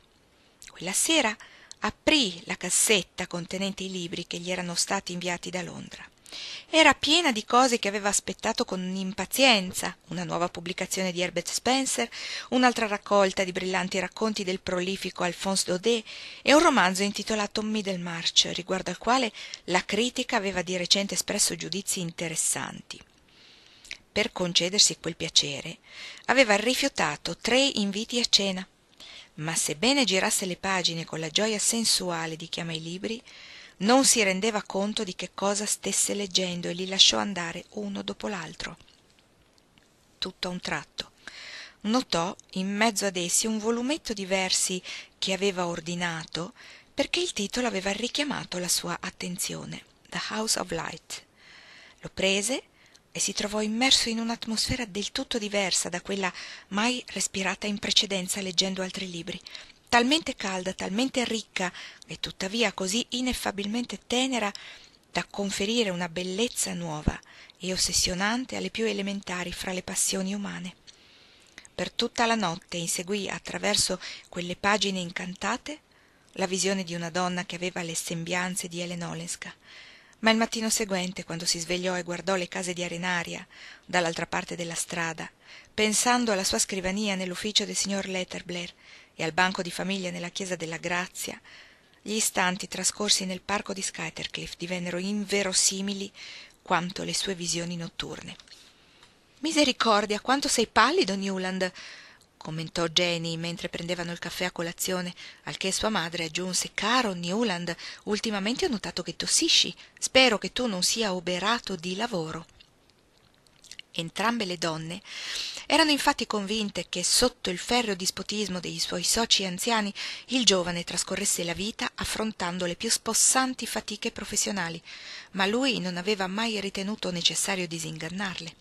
quella sera aprí la cassetta contenente i libri che gli erano stati inviati da londra era piena di cose che aveva aspettato con impazienza una nuova pubblicazione di herbert spencer un'altra raccolta di brillanti racconti del prolifico alphonse daudet e un romanzo intitolato middlemarch riguardo al quale la critica aveva di recente espresso giudizii interessanti per concedersi quel piacere aveva rifiutato tre inviti a cena ma sebbene girasse le pagine con la gioia sensuale di chi ama i libri non si rendeva conto di che cosa stesse leggendo e li lasciò andare uno dopo l'altro tutt'a un tratto notò in mezzo ad essi un volumetto di versi che aveva ordinato perché il titolo aveva richiamato la sua attenzione The House of Light lo prese e si trovò immerso in un'atmosfera del tutto diversa da quella mai respirata in precedenza leggendo altri libri talmente calda talmente ricca e tuttavia così ineffabilmente tenera da conferire una bellezza nuova e ossessionante alle più elementari fra le passioni umane per tutta la notte inseguí attraverso quelle pagine incantate la visione di una donna che aveva le sembianze di elen olenska ma il mattino seguente quando si svegliò e guardò le case di arenaria dall'altra parte della strada pensando alla sua scrivania nell'ufficio del signor Letterblair, e al banco di famiglia nella chiesa della grazia gli istanti trascorsi nel parco di skuytercliff divennero inverosimili quanto le sue visioni notturne misericordia quanto sei pallido newland commentò jenny mentre prendevano il caffè a colazione al che sua madre aggiunse caro newland ultimamente ho notato che tossisci spero che tu non sia oberato di lavoro entrambe le donne erano infatti convinte che sotto il ferreo dispotismo dei suoi soci anziani il giovane trascorresse la vita affrontando le più spossanti fatiche professionali ma lui non aveva mai ritenuto necessario disingannarle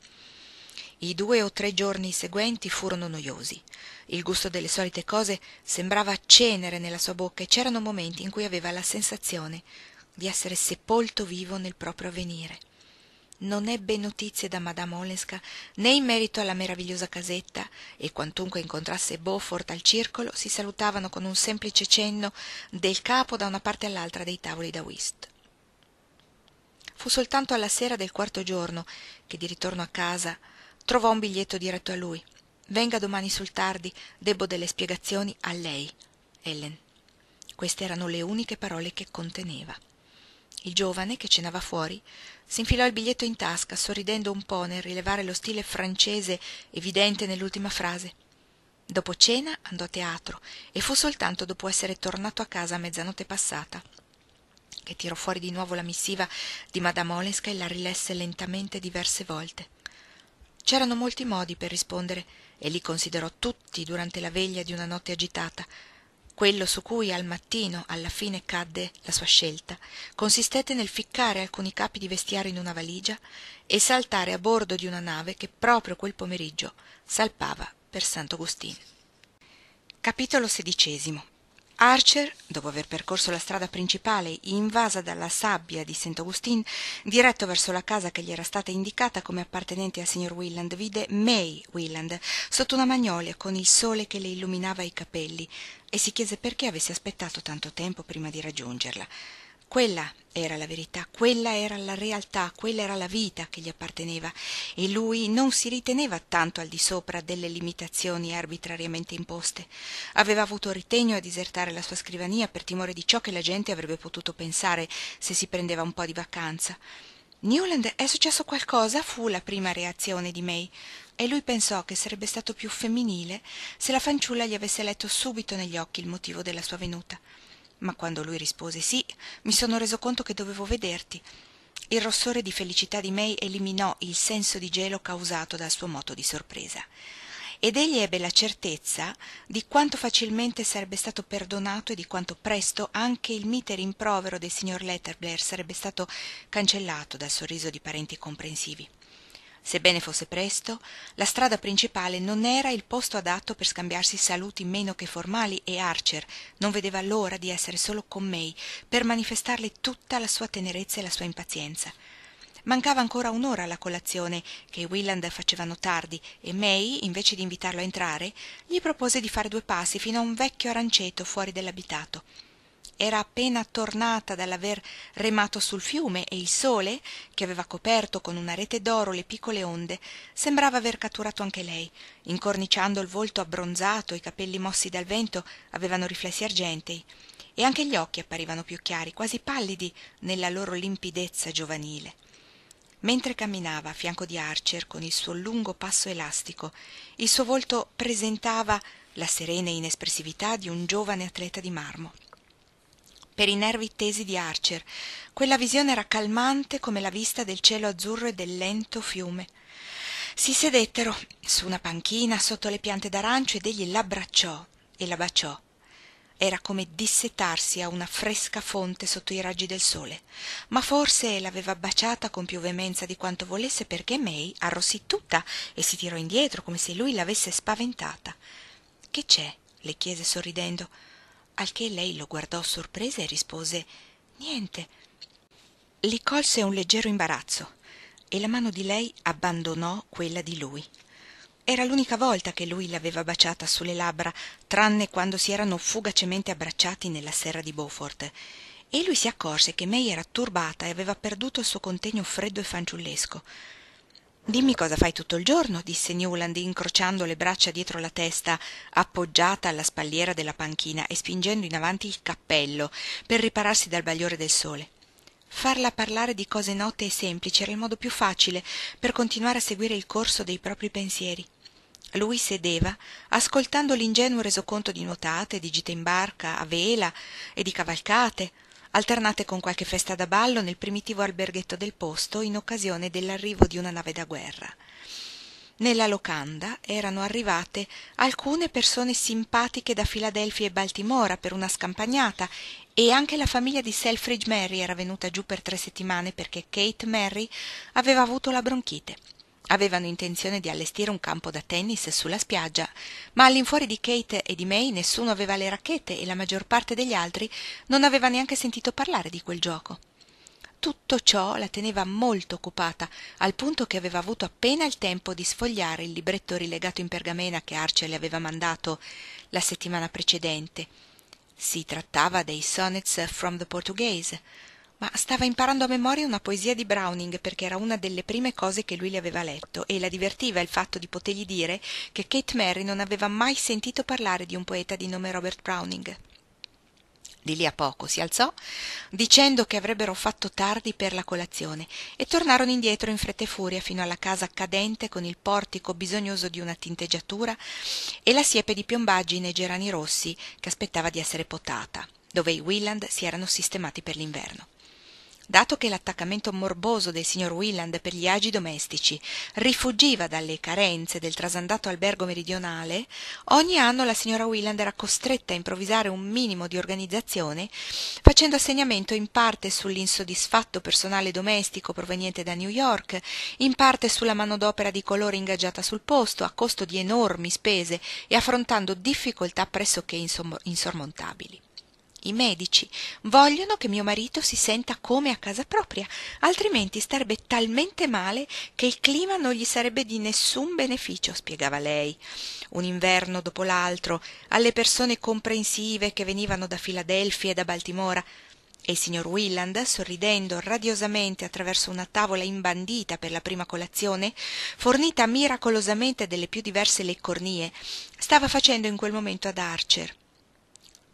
i due o tre giorni seguenti furono noiosi. il gusto delle solite cose sembrava cenere nella sua bocca e c'erano momenti in cui aveva la sensazione di essere sepolto vivo nel proprio avvenire non ebbe notizie da Madame olenska né in merito alla meravigliosa casetta e quantunque incontrasse beaufort al circolo si salutavano con un semplice cenno del capo da una parte all'altra dei tavoli da whist fu soltanto alla sera del quarto giorno che di ritorno a casa trovò un biglietto diretto a lui venga domani sul tardi debbo delle spiegazioni a lei ellen queste erano le uniche parole che conteneva il giovane che cenava fuori s'infilò il biglietto in tasca sorridendo un po nel rilevare lo stile francese evidente nell'ultima frase dopo cena andò a teatro e fu soltanto dopo essere tornato a casa a mezzanotte passata che tirò fuori di nuovo la missiva di madame olenska e la rilesse lentamente diverse volte c'erano molti modi per rispondere e li considerò tutti durante la veglia di una notte agitata quello su cui al mattino alla fine cadde la sua scelta consistette nel ficcare alcuni capi di vestiario in una valigia e saltare a bordo di una nave che proprio quel pomeriggio salpava per sant'agostino archer dopo aver percorso la strada principale invasa dalla sabbia di Sant'Agostin, diretto verso la casa che gli era stata indicata come appartenente al signor willand vide may willand sotto una magnolia con il sole che le illuminava i capelli e si chiese perché avesse aspettato tanto tempo prima di raggiungerla. Quella era la verità, quella era la realtà, quella era la vita che gli apparteneva e lui non si riteneva tanto al di sopra delle limitazioni arbitrariamente imposte. Aveva avuto ritegno a disertare la sua scrivania per timore di ciò che la gente avrebbe potuto pensare se si prendeva un po' di vacanza. Newland è successo qualcosa? fu la prima reazione di May e lui pensò che sarebbe stato più femminile se la fanciulla gli avesse letto subito negli occhi il motivo della sua venuta ma quando lui rispose sì, mi sono reso conto che dovevo vederti il rossore di felicità di may eliminò il senso di gelo causato dal suo moto di sorpresa ed egli ebbe la certezza di quanto facilmente sarebbe stato perdonato e di quanto presto anche il mite rimprovero del signor letterblair sarebbe stato cancellato dal sorriso di parenti comprensivi sebbene fosse presto la strada principale non era il posto adatto per scambiarsi saluti meno che formali e archer non vedeva l'ora di esser solo con may per manifestarle tutta la sua tenerezza e la sua impazienza mancava ancora un'ora alla colazione che i willand facevano tardi e may invece d'invitarlo a entrare gli propose di fare due passi fino a un vecchio aranceto fuori dell'abitato era appena tornata dall'aver remato sul fiume e il sole che aveva coperto con una rete d'oro le piccole onde sembrava aver catturato anche lei incorniciando il volto abbronzato i capelli mossi dal vento avevano riflessi argentei e anche gli occhi apparivano più chiari quasi pallidi nella loro limpidezza giovanile mentre camminava a fianco di archer con il suo lungo passo elastico il suo volto presentava la serena inespressività di un giovane atleta di marmo per i nervi tesi di archer quella visione era calmante come la vista del cielo azzurro e del lento fiume si sedettero su una panchina sotto le piante d'arancio ed egli l'abbracciò e la baciò era come dissetarsi a una fresca fonte sotto i raggi del sole ma forse l'aveva baciata con più veemenza di quanto volesse perché may arrossì tutta e si tirò indietro come se lui l'avesse spaventata che c'è le chiese sorridendo al che lei lo guardò sorpresa e rispose niente li colse un leggero imbarazzo e la mano di lei abbandonò quella di lui era l'unica volta che lui l'aveva baciata sulle labbra tranne quando si erano fugacemente abbracciati nella serra di beaufort e lui si accorse che may era turbata e aveva perduto il suo contegno freddo e fanciullesco dimmi cosa fai tutto il giorno disse newland incrociando le braccia dietro la testa appoggiata alla spalliera della panchina e spingendo in avanti il cappello per ripararsi dal bagliore del sole farla parlare di cose note e semplici era il modo più facile per continuare a seguire il corso dei proprii pensieri lui sedeva ascoltando l'ingenuo resoconto di nuotate di gite in barca a vela e di cavalcate alternate con qualche festa da ballo nel primitivo alberghetto del posto in occasione dell'arrivo di una nave da guerra nella locanda erano arrivate alcune persone simpatiche da filadelfia e baltimora per una scampagnata e anche la famiglia di selfridge merry era venuta giù per tre settimane perché kate merry aveva avuto la bronchite avevano intenzione di allestire un campo da tennis sulla spiaggia ma all'infuori di kate e di may nessuno aveva le racchette e la maggior parte degli altri non aveva neanche sentito parlare di quel gioco tutto ciò la teneva molto occupata al punto che aveva avuto appena il tempo di sfogliare il libretto rilegato in pergamena che Archer le aveva mandato la settimana precedente si trattava dei sonnets from the portuguese ma stava imparando a memoria una poesia di browning perché era una delle prime cose che lui le aveva letto e la divertiva il fatto di potergli dire che kate mary non aveva mai sentito parlare di un poeta di nome robert browning di lì a poco si alzò dicendo che avrebbero fatto tardi per la colazione e tornarono indietro in fretta e furia fino alla casa cadente con il portico bisognoso di una tinteggiatura e la siepe di piombaggine e gerani rossi che aspettava di essere potata dove i Willand si erano sistemati per l'inverno dato che l'attaccamento morboso del signor willand per gli agi domestici rifuggiva dalle carenze del trasandato albergo meridionale ogni anno la signora willand era costretta a improvvisare un minimo di organizzazione facendo assegnamento in parte sull'insoddisfatto personale domestico proveniente da new york in parte sulla manodopera di colore ingaggiata sul posto a costo di enormi spese e affrontando difficoltà pressoché insormontabili i medici vogliono che mio marito si senta come a casa propria altrimenti starebbe talmente male che il clima non gli sarebbe di nessun beneficio spiegava lei un inverno dopo l'altro alle persone comprensive che venivano da filadelfia e da baltimora e il signor willand sorridendo radiosamente attraverso una tavola imbandita per la prima colazione fornita miracolosamente delle più diverse leccornie stava facendo in quel momento ad archer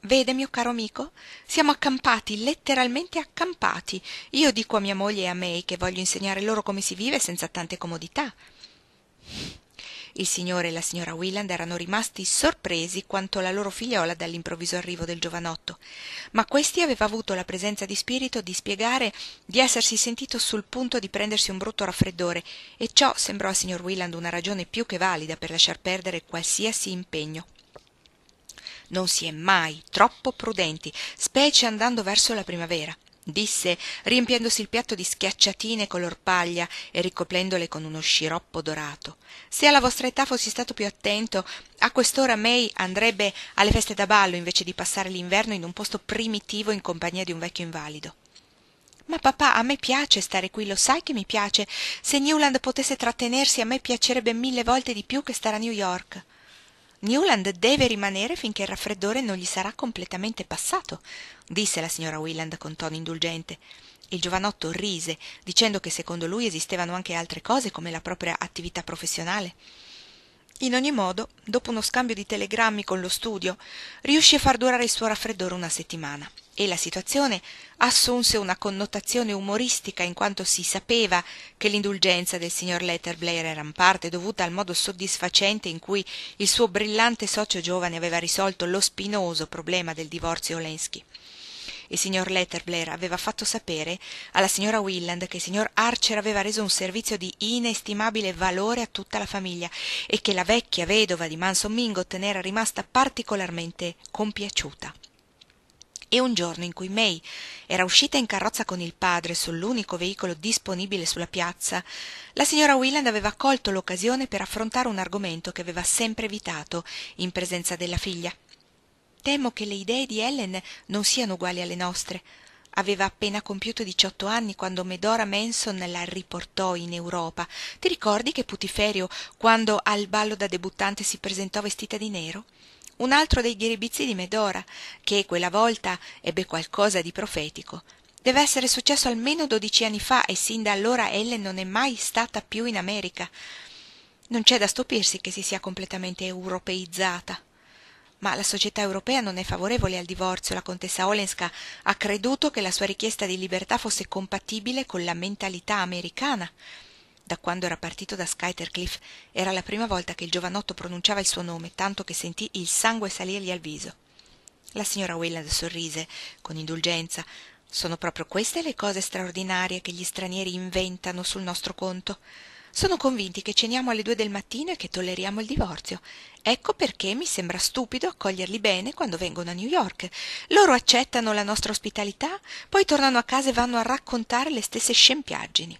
vede mio caro amico siamo accampati letteralmente accampati io dico a mia moglie e a me che voglio insegnare loro come si vive senza tante comodità il signore e la signora willand erano rimasti sorpresi quanto la loro figliuola dall'improvviso arrivo del giovanotto ma questi aveva avuto la presenza di spirito di spiegare di essersi sentito sul punto di prendersi un brutto raffreddore e ciò sembrò al signor willand una ragione più che valida per lasciar perdere qualsiasi impegno non si è mai troppo prudenti specie andando verso la primavera disse riempiendosi il piatto di schiacciatine color paglia e ricoprendole con uno sciroppo dorato se alla vostra età fossi stato più attento a quest'ora may andrebbe alle feste da ballo invece di passare l'inverno in un posto primitivo in compagnia di un vecchio invalido ma papà a me piace stare qui lo sai che mi piace se newland potesse trattenersi a me piacerebbe mille volte di più che stare a new york newland deve rimanere finché il raffreddore non gli sarà completamente passato disse la signora willand con tono indulgente il giovanotto rise dicendo che secondo lui esistevano anche altre cose come la propria attività professionale in ogni modo dopo uno scambio di telegrammi con lo studio riuscì a far durare il suo raffreddore una settimana e la situazione assunse una connotazione umoristica in quanto si sapeva che l'indulgenza del signor letterblade era in parte dovuta al modo soddisfacente in cui il suo brillante socio giovane aveva risolto lo spinoso problema del divorzio olensky il signor letterblade aveva fatto sapere alla signora willand che il signor archer aveva reso un servizio di inestimabile valore a tutta la famiglia e che la vecchia vedova di manson mingott era rimasta particolarmente compiaciuta e un giorno in cui may era uscita in carrozza con il padre sull'unico veicolo disponibile sulla piazza la signora willand aveva colto l'occasione per affrontare un argomento che aveva sempre evitato in presenza della figlia temo che le idee di ellen non siano uguali alle nostre aveva appena compiuto diciotto anni quando medora manson la riportò in europa ti ricordi che putiferio quando al ballo da debuttante si presentò vestita di nero un altro dei ghiribizzi di medora che quella volta ebbe qualcosa di profetico dev'essere successo almeno dodici anni fa e sin da allora ellen non è mai stata più in america non c'è da stupirsi che si sia completamente europeizzata ma la società europea non è favorevole al divorzio la contessa olenska ha creduto che la sua richiesta di libertà fosse compatibile con la mentalità americana da quando era partito da skytercliff era la prima volta che il giovanotto pronunciava il suo nome tanto che sentì il sangue salirgli al viso la signora wayland sorrise con indulgenza sono proprio queste le cose straordinarie che gli stranieri inventano sul nostro conto sono convinti che ceniamo alle due del mattino e che tolleriamo il divorzio ecco perché mi sembra stupido accoglierli bene quando vengono a new york loro accettano la nostra ospitalità poi tornano a casa e vanno a raccontare le stesse scempiaggini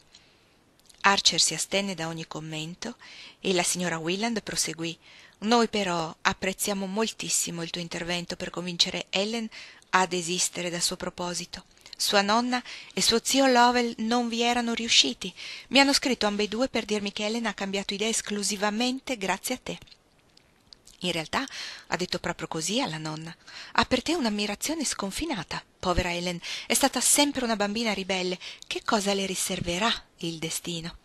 archer si astenne da ogni commento e la signora willand proseguì. noi però apprezziamo moltissimo il tuo intervento per convincere ellen a desistere dal suo proposito sua nonna e suo zio Lovell non vi erano riusciti i hanno scritto ambedue per dirmi che ellen ha cambiato idea esclusivamente grazie a te in realtà ha detto proprio così alla nonna ha per te un'ammirazione sconfinata povera ellen è stata sempre una bambina ribelle che cosa le riserverà il destino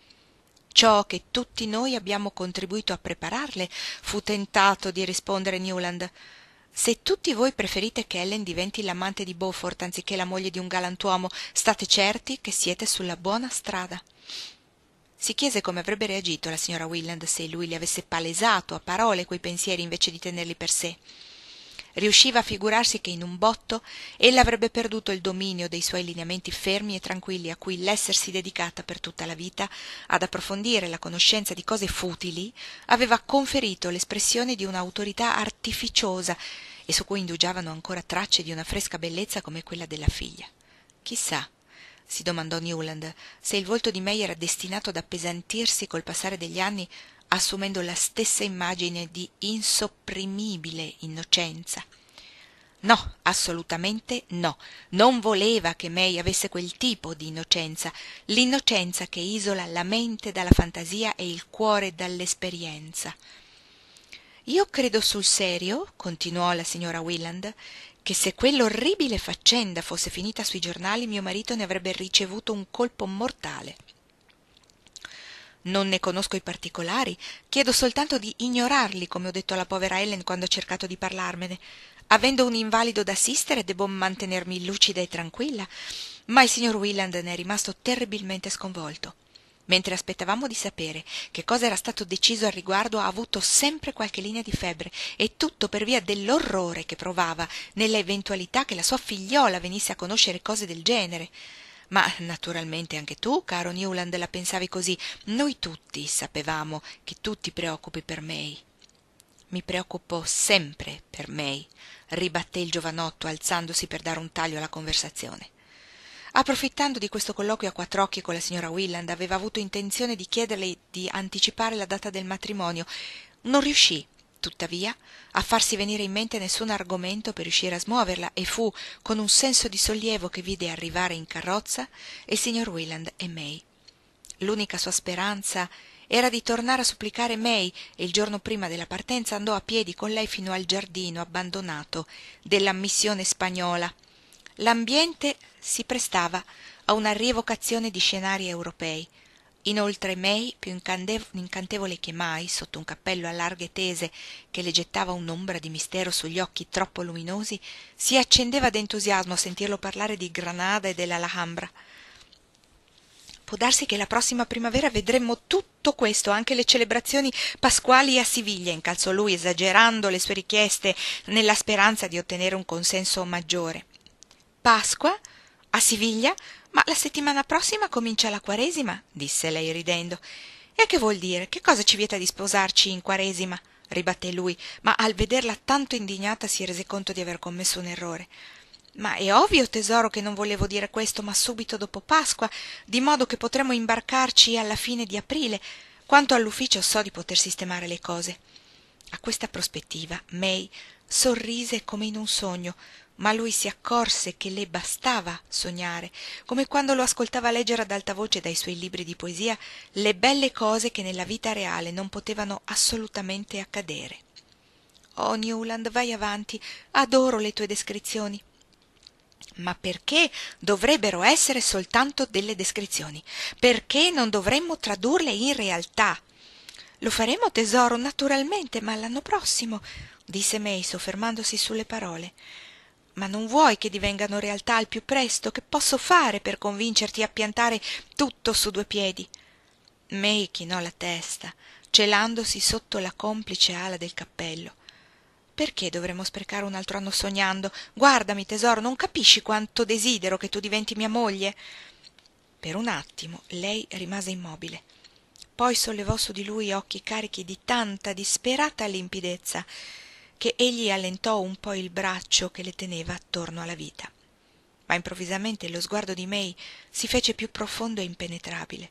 ciò che tutti noi abbiamo contribuito a prepararle fu tentato di rispondere newland se tutti voi preferite che ellen diventi l'amante di beaufort anziché la moglie di un galantuomo state certi che siete sulla buona strada si chiese come avrebbe reagito la signora willand se lui le avesse palesato a parole quei pensieri invece di tenerli per sé riusciva a figurarsi che in un botto ella avrebbe perduto il dominio dei suoi lineamenti fermi e tranquilli a cui l'essersi dedicata per tutta la vita ad approfondire la conoscenza di cose futili aveva conferito l'espressione di un'autorità artificiosa e su cui indugiavano ancora tracce di una fresca bellezza come quella della figlia chissà si domandò newland se il volto di may era destinato ad appesantirsi col passare degli anni assumendo la stessa immagine di insopprimibile innocenza no assolutamente no non voleva che may avesse quel tipo di innocenza l'innocenza che isola la mente dalla fantasia e il cuore dall'esperienza io credo sul serio continuò la signora che se quell'orribile faccenda fosse finita sui giornali mio marito ne avrebbe ricevuto un colpo mortale non ne conosco i particolari chiedo soltanto di ignorarli come ho detto alla povera ellen quando ha cercato di parlarmene avendo un invalido da assistere debbo mantenermi lucida e tranquilla ma il signor willand ne è rimasto terribilmente sconvolto mentre aspettavamo di sapere che cosa era stato deciso al riguardo ha avuto sempre qualche linea di febbre e tutto per via dell'orrore che provava nella eventualità che la sua figliuola venisse a conoscere cose del genere ma naturalmente anche tu caro newland la pensavi così noi tutti sapevamo che tu ti preoccupi per me mi preoccupo sempre per me ribatté il giovanotto alzandosi per dare un taglio alla conversazione approfittando di questo colloquio a quattr'occhi con la signora willand aveva avuto intenzione di chiederle di anticipare la data del matrimonio non riuscì, tuttavia a farsi venire in mente nessun argomento per riuscire a smuoverla e fu con un senso di sollievo che vide arrivare in carrozza il signor willand e may l'unica sua speranza era di tornare a supplicare may e il giorno prima della partenza andò a piedi con lei fino al giardino abbandonato della missione spagnola l'ambiente si prestava a una rievocazione di scenari europei inoltre may piú incantevole che mai sotto un cappello a larghe tese che le gettava un'ombra di mistero sugli occhi troppo luminosi si accendeva d'entusiasmo a sentirlo parlare di granada e dell'alhambra può darsi che la prossima primavera vedremo tutto questo anche le celebrazioni pasquali a Siviglia incalzò lui esagerando le sue richieste nella speranza di ottenere un consenso maggiore pasqua a siviglia ma la settimana prossima comincia la quaresima disse lei ridendo e che vuol dire che cosa ci vieta di sposarci in quaresima ribatté lui ma al vederla tanto indignata si rese conto di aver commesso un errore ma è ovvio tesoro che non volevo dire questo ma subito dopo pasqua di modo che potremo imbarcarci alla fine di aprile quanto all'ufficio so di poter sistemare le cose a questa prospettiva may sorrise come in un sogno ma lui si accorse che le bastava sognare come quando lo ascoltava leggere ad alta voce dai suoi libri di poesia le belle cose che nella vita reale non potevano assolutamente accadere oh newland vai avanti adoro le tue descrizioni ma perché dovrebbero essere soltanto delle descrizioni perché non dovremmo tradurle in realtà lo faremo tesoro naturalmente ma l'anno prossimo disse may soffermandosi sulle parole ma non vuoi che divengano realtà al più presto che posso fare per convincerti a piantare tutto su due piedi may chinò la testa celandosi sotto la complice ala del cappello perché dovremmo sprecare un altro anno sognando guardami tesoro non capisci quanto desidero che tu diventi mia moglie per un attimo lei rimase immobile poi sollevò su di lui occhi carichi di tanta disperata limpidezza che egli allentò un po il braccio che le teneva attorno alla vita ma improvvisamente lo sguardo di may si fece più profondo e impenetrabile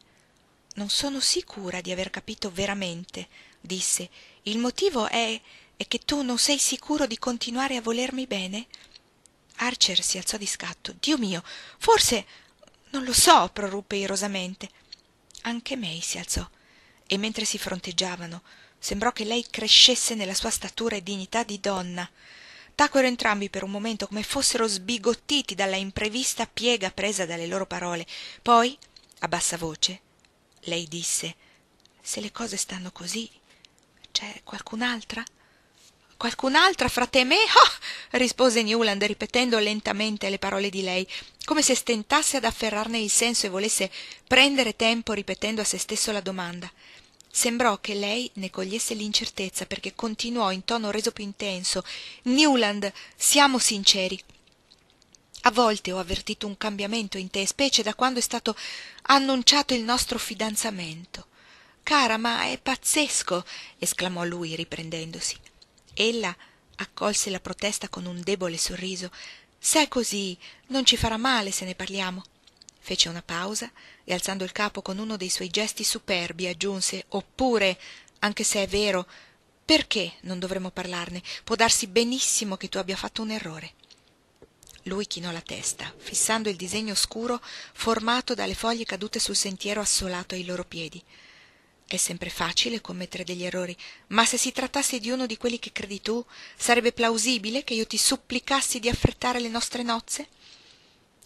non sono sicura di aver capito veramente disse il motivo è è che tu non sei sicuro di continuare a volermi bene archer si alzò di scatto dio mio forse non lo so proruppe irosamente anche may si alzò e mentre si fronteggiavano sembrò che lei crescesse nella sua statura e dignità di donna tacquero entrambi per un momento come fossero sbigottiti dalla imprevista piega presa dalle loro parole poi a bassa voce lei disse se le cose stanno così, c'è qualcun'altra qualcun'altra fra te e me oh! rispose newland ripetendo lentamente le parole di lei come se stentasse ad afferrarne il senso e volesse prendere tempo ripetendo a se stesso la domanda sembrò che lei ne cogliesse l'incertezza perché continuò in tono reso più intenso newland siamo sinceri a volte ho avvertito un cambiamento in te specie da quando è stato annunciato il nostro fidanzamento cara ma è pazzesco esclamò lui riprendendosi ella accolse la protesta con un debole sorriso se è così, non ci farà male se ne parliamo fece una pausa e alzando il capo con uno dei suoi gesti superbi aggiunse oppure anche se è vero perché non dovremmo parlarne può darsi benissimo che tu abbia fatto un errore lui chinò la testa fissando il disegno scuro formato dalle foglie cadute sul sentiero assolato ai loro piedi è sempre facile commettere degli errori ma se si trattasse di uno di quelli che credi tu sarebbe plausibile che io ti supplicassi di affrettare le nostre nozze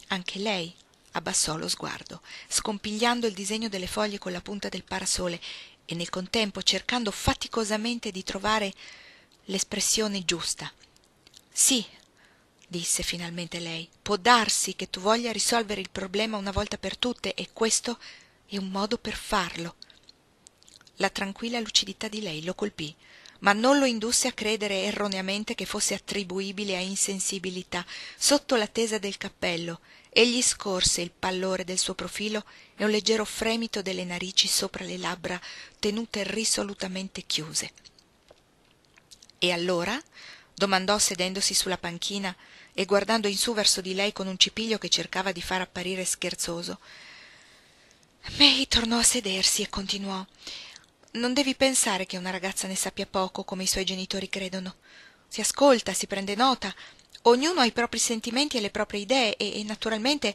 anche lei abbassò lo sguardo scompigliando il disegno delle foglie con la punta del parasole e nel contempo cercando faticosamente di trovare l'espressione giusta Sì, disse finalmente lei può darsi che tu voglia risolvere il problema una volta per tutte e questo è un modo per farlo la tranquilla lucidità di lei lo colpì, ma non lo indusse a credere erroneamente che fosse attribuibile a insensibilità sotto la tesa del cappello egli scorse il pallore del suo profilo e un leggero fremito delle narici sopra le labbra tenute risolutamente chiuse e allora domandò sedendosi su la panchina e guardando in su verso di lei con un cipiglio che cercava di far apparire scherzoso may tornò a sedersi e continuò non devi pensare che una ragazza ne sappia poco come i suoi genitori credono si ascolta si prende nota ognuno ha i propri sentimenti e le proprie idee e naturalmente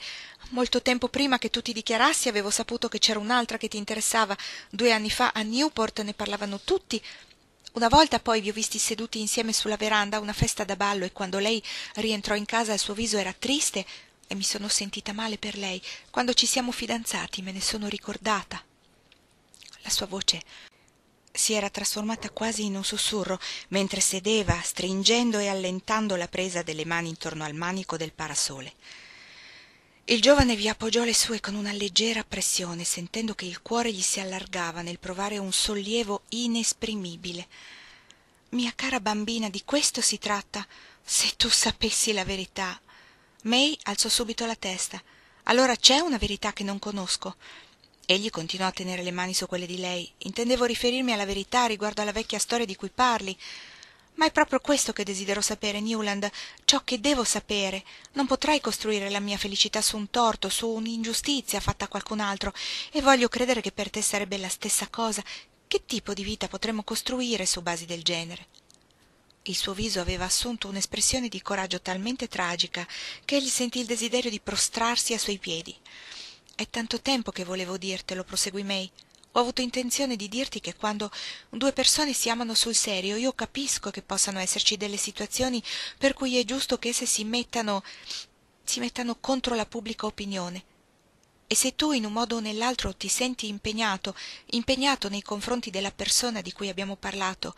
molto tempo prima che tu ti dichiarassi avevo saputo che c'era un'altra che ti interessava due anni fa a newport ne parlavano tutti una volta poi vi ho visti seduti insieme sulla veranda a una festa da ballo e quando lei rientrò in casa il suo viso era triste e mi sono sentita male per lei quando ci siamo fidanzati me ne sono ricordata la sua voce si era trasformata quasi in un sussurro mentre sedeva stringendo e allentando la presa delle mani intorno al manico del parasole il giovane vi appoggiò le sue con una leggera pressione sentendo che il cuore gli si allargava nel provare un sollievo inesprimibile mia cara bambina di questo si tratta se tu sapessi la verità may alzò subito la testa allora c'è una verità che non conosco egli continuò a tenere le mani su quelle di lei intendevo riferirmi alla verità riguardo alla vecchia storia di cui parli ma è proprio questo che desidero sapere newland ciò che devo sapere non potrai costruire la mia felicità su un torto su un'ingiustizia fatta a qualcun altro e voglio credere che per te sarebbe la stessa cosa che tipo di vita potremmo costruire su basi del genere il suo viso aveva assunto un'espressione di coraggio talmente tragica che egli sentì il desiderio di prostrarsi a suoi piedi è tanto tempo che volevo dirtelo proseguì may ho avuto intenzione di dirti che quando due persone si amano sul serio io capisco che possano esserci delle situazioni per cui è giusto ch'esse si mettano si mettano contro la pubblica opinione e se tu in un modo o nell'altro ti senti impegnato impegnato nei confronti della persona di cui abbiamo parlato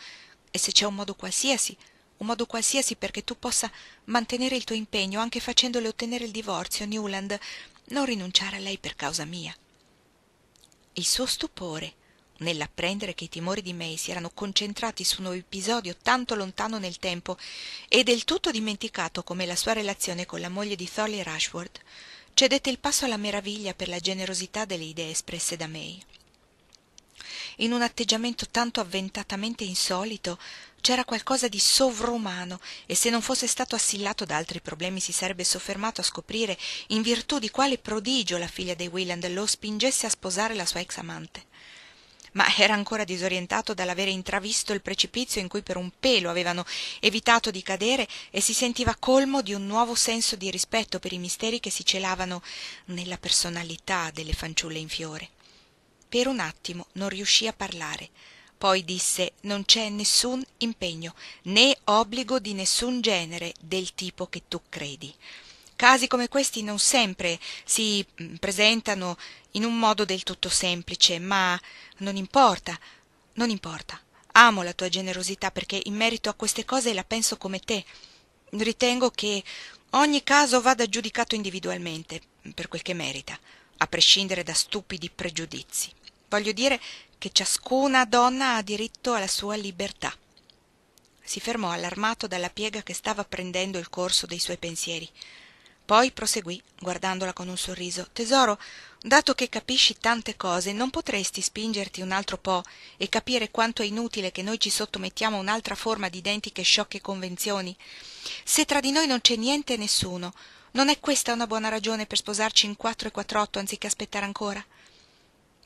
e se c'è un modo qualsiasi un modo qualsiasi perché tu possa mantenere il tuo impegno anche facendole ottenere il divorzio newland non rinunciare a lei per causa mia il suo stupore nell'apprendere che i timori di may si erano concentrati su un episodio tanto lontano nel tempo e del tutto dimenticato come la sua relazione con la moglie di thorley rushworth cedette il passo alla meraviglia per la generosità delle idee espresse da may in un atteggiamento tanto avventatamente insolito c'era qualcosa di sovrumano e se non fosse stato assillato da altri problemi si sarebbe soffermato a scoprire in virtù di quale prodigio la figlia dei wieland lo spingesse a sposare la sua ex amante ma era ancora disorientato dall'avere intravisto il precipizio in cui per un pelo avevano evitato di cadere e si sentiva colmo di un nuovo senso di rispetto per i misteri che si celavano nella personalità delle fanciulle in fiore per un attimo non riuscì a parlare poi disse non c'è nessun impegno né obbligo di nessun genere del tipo che tu credi casi come questi non sempre si mm, presentano in un modo del tutto semplice ma non importa non importa amo la tua generosità perché in merito a queste cose la penso come te ritengo che ogni caso vada giudicato individualmente per quel che merita a prescindere da stupidi pregiudizi voglio dire che ciascuna donna ha diritto alla sua libertà si fermò allarmato dalla piega che stava prendendo il corso dei suoi pensieri poi proseguì, guardandola con un sorriso tesoro dato che capisci tante cose non potresti spingerti un altro po e capire quanto è inutile che noi ci sottomettiamo a un'altra forma d'identiche sciocche convenzioni se tra di noi non c'è niente e nessuno non è questa una buona ragione per sposarci in quattro e quattr'otto anziché aspettare ancora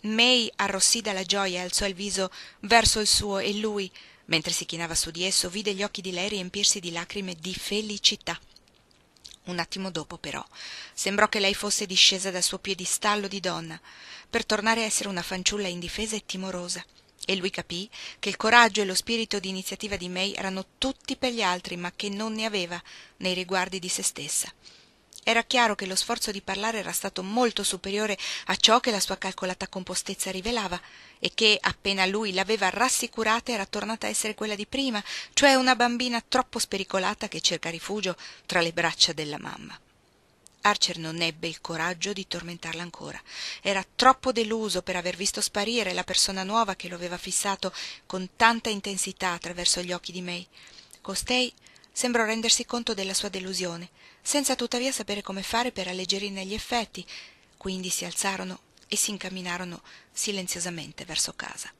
may arrossì dalla gioia e alzò il viso verso il suo e lui mentre si chinava su di esso vide gli occhi di lei riempirsi di lacrime di felicità un attimo dopo però sembrò che lei fosse discesa dal suo piedistallo di donna per tornare a essere una fanciulla indifesa e timorosa e lui capì che il coraggio e lo spirito d'iniziativa di may erano tutti per gli altri ma che non ne aveva nei riguardi di se stessa era chiaro che lo sforzo di parlare era stato molto superiore a ciò che la sua calcolata compostezza rivelava e che appena lui l'aveva rassicurata era tornata a essere quella di prima cioè una bambina troppo spericolata che cerca rifugio tra le braccia della mamma Archer non ebbe il coraggio di tormentarla ancora. Era troppo deluso per aver visto sparire la persona nuova che lo aveva fissato con tanta intensità attraverso gli occhi di May. Costei sembrò rendersi conto della sua delusione senza tuttavia sapere come fare per alleggerirne gli effetti quindi si alzarono e si incamminarono silenziosamente verso casa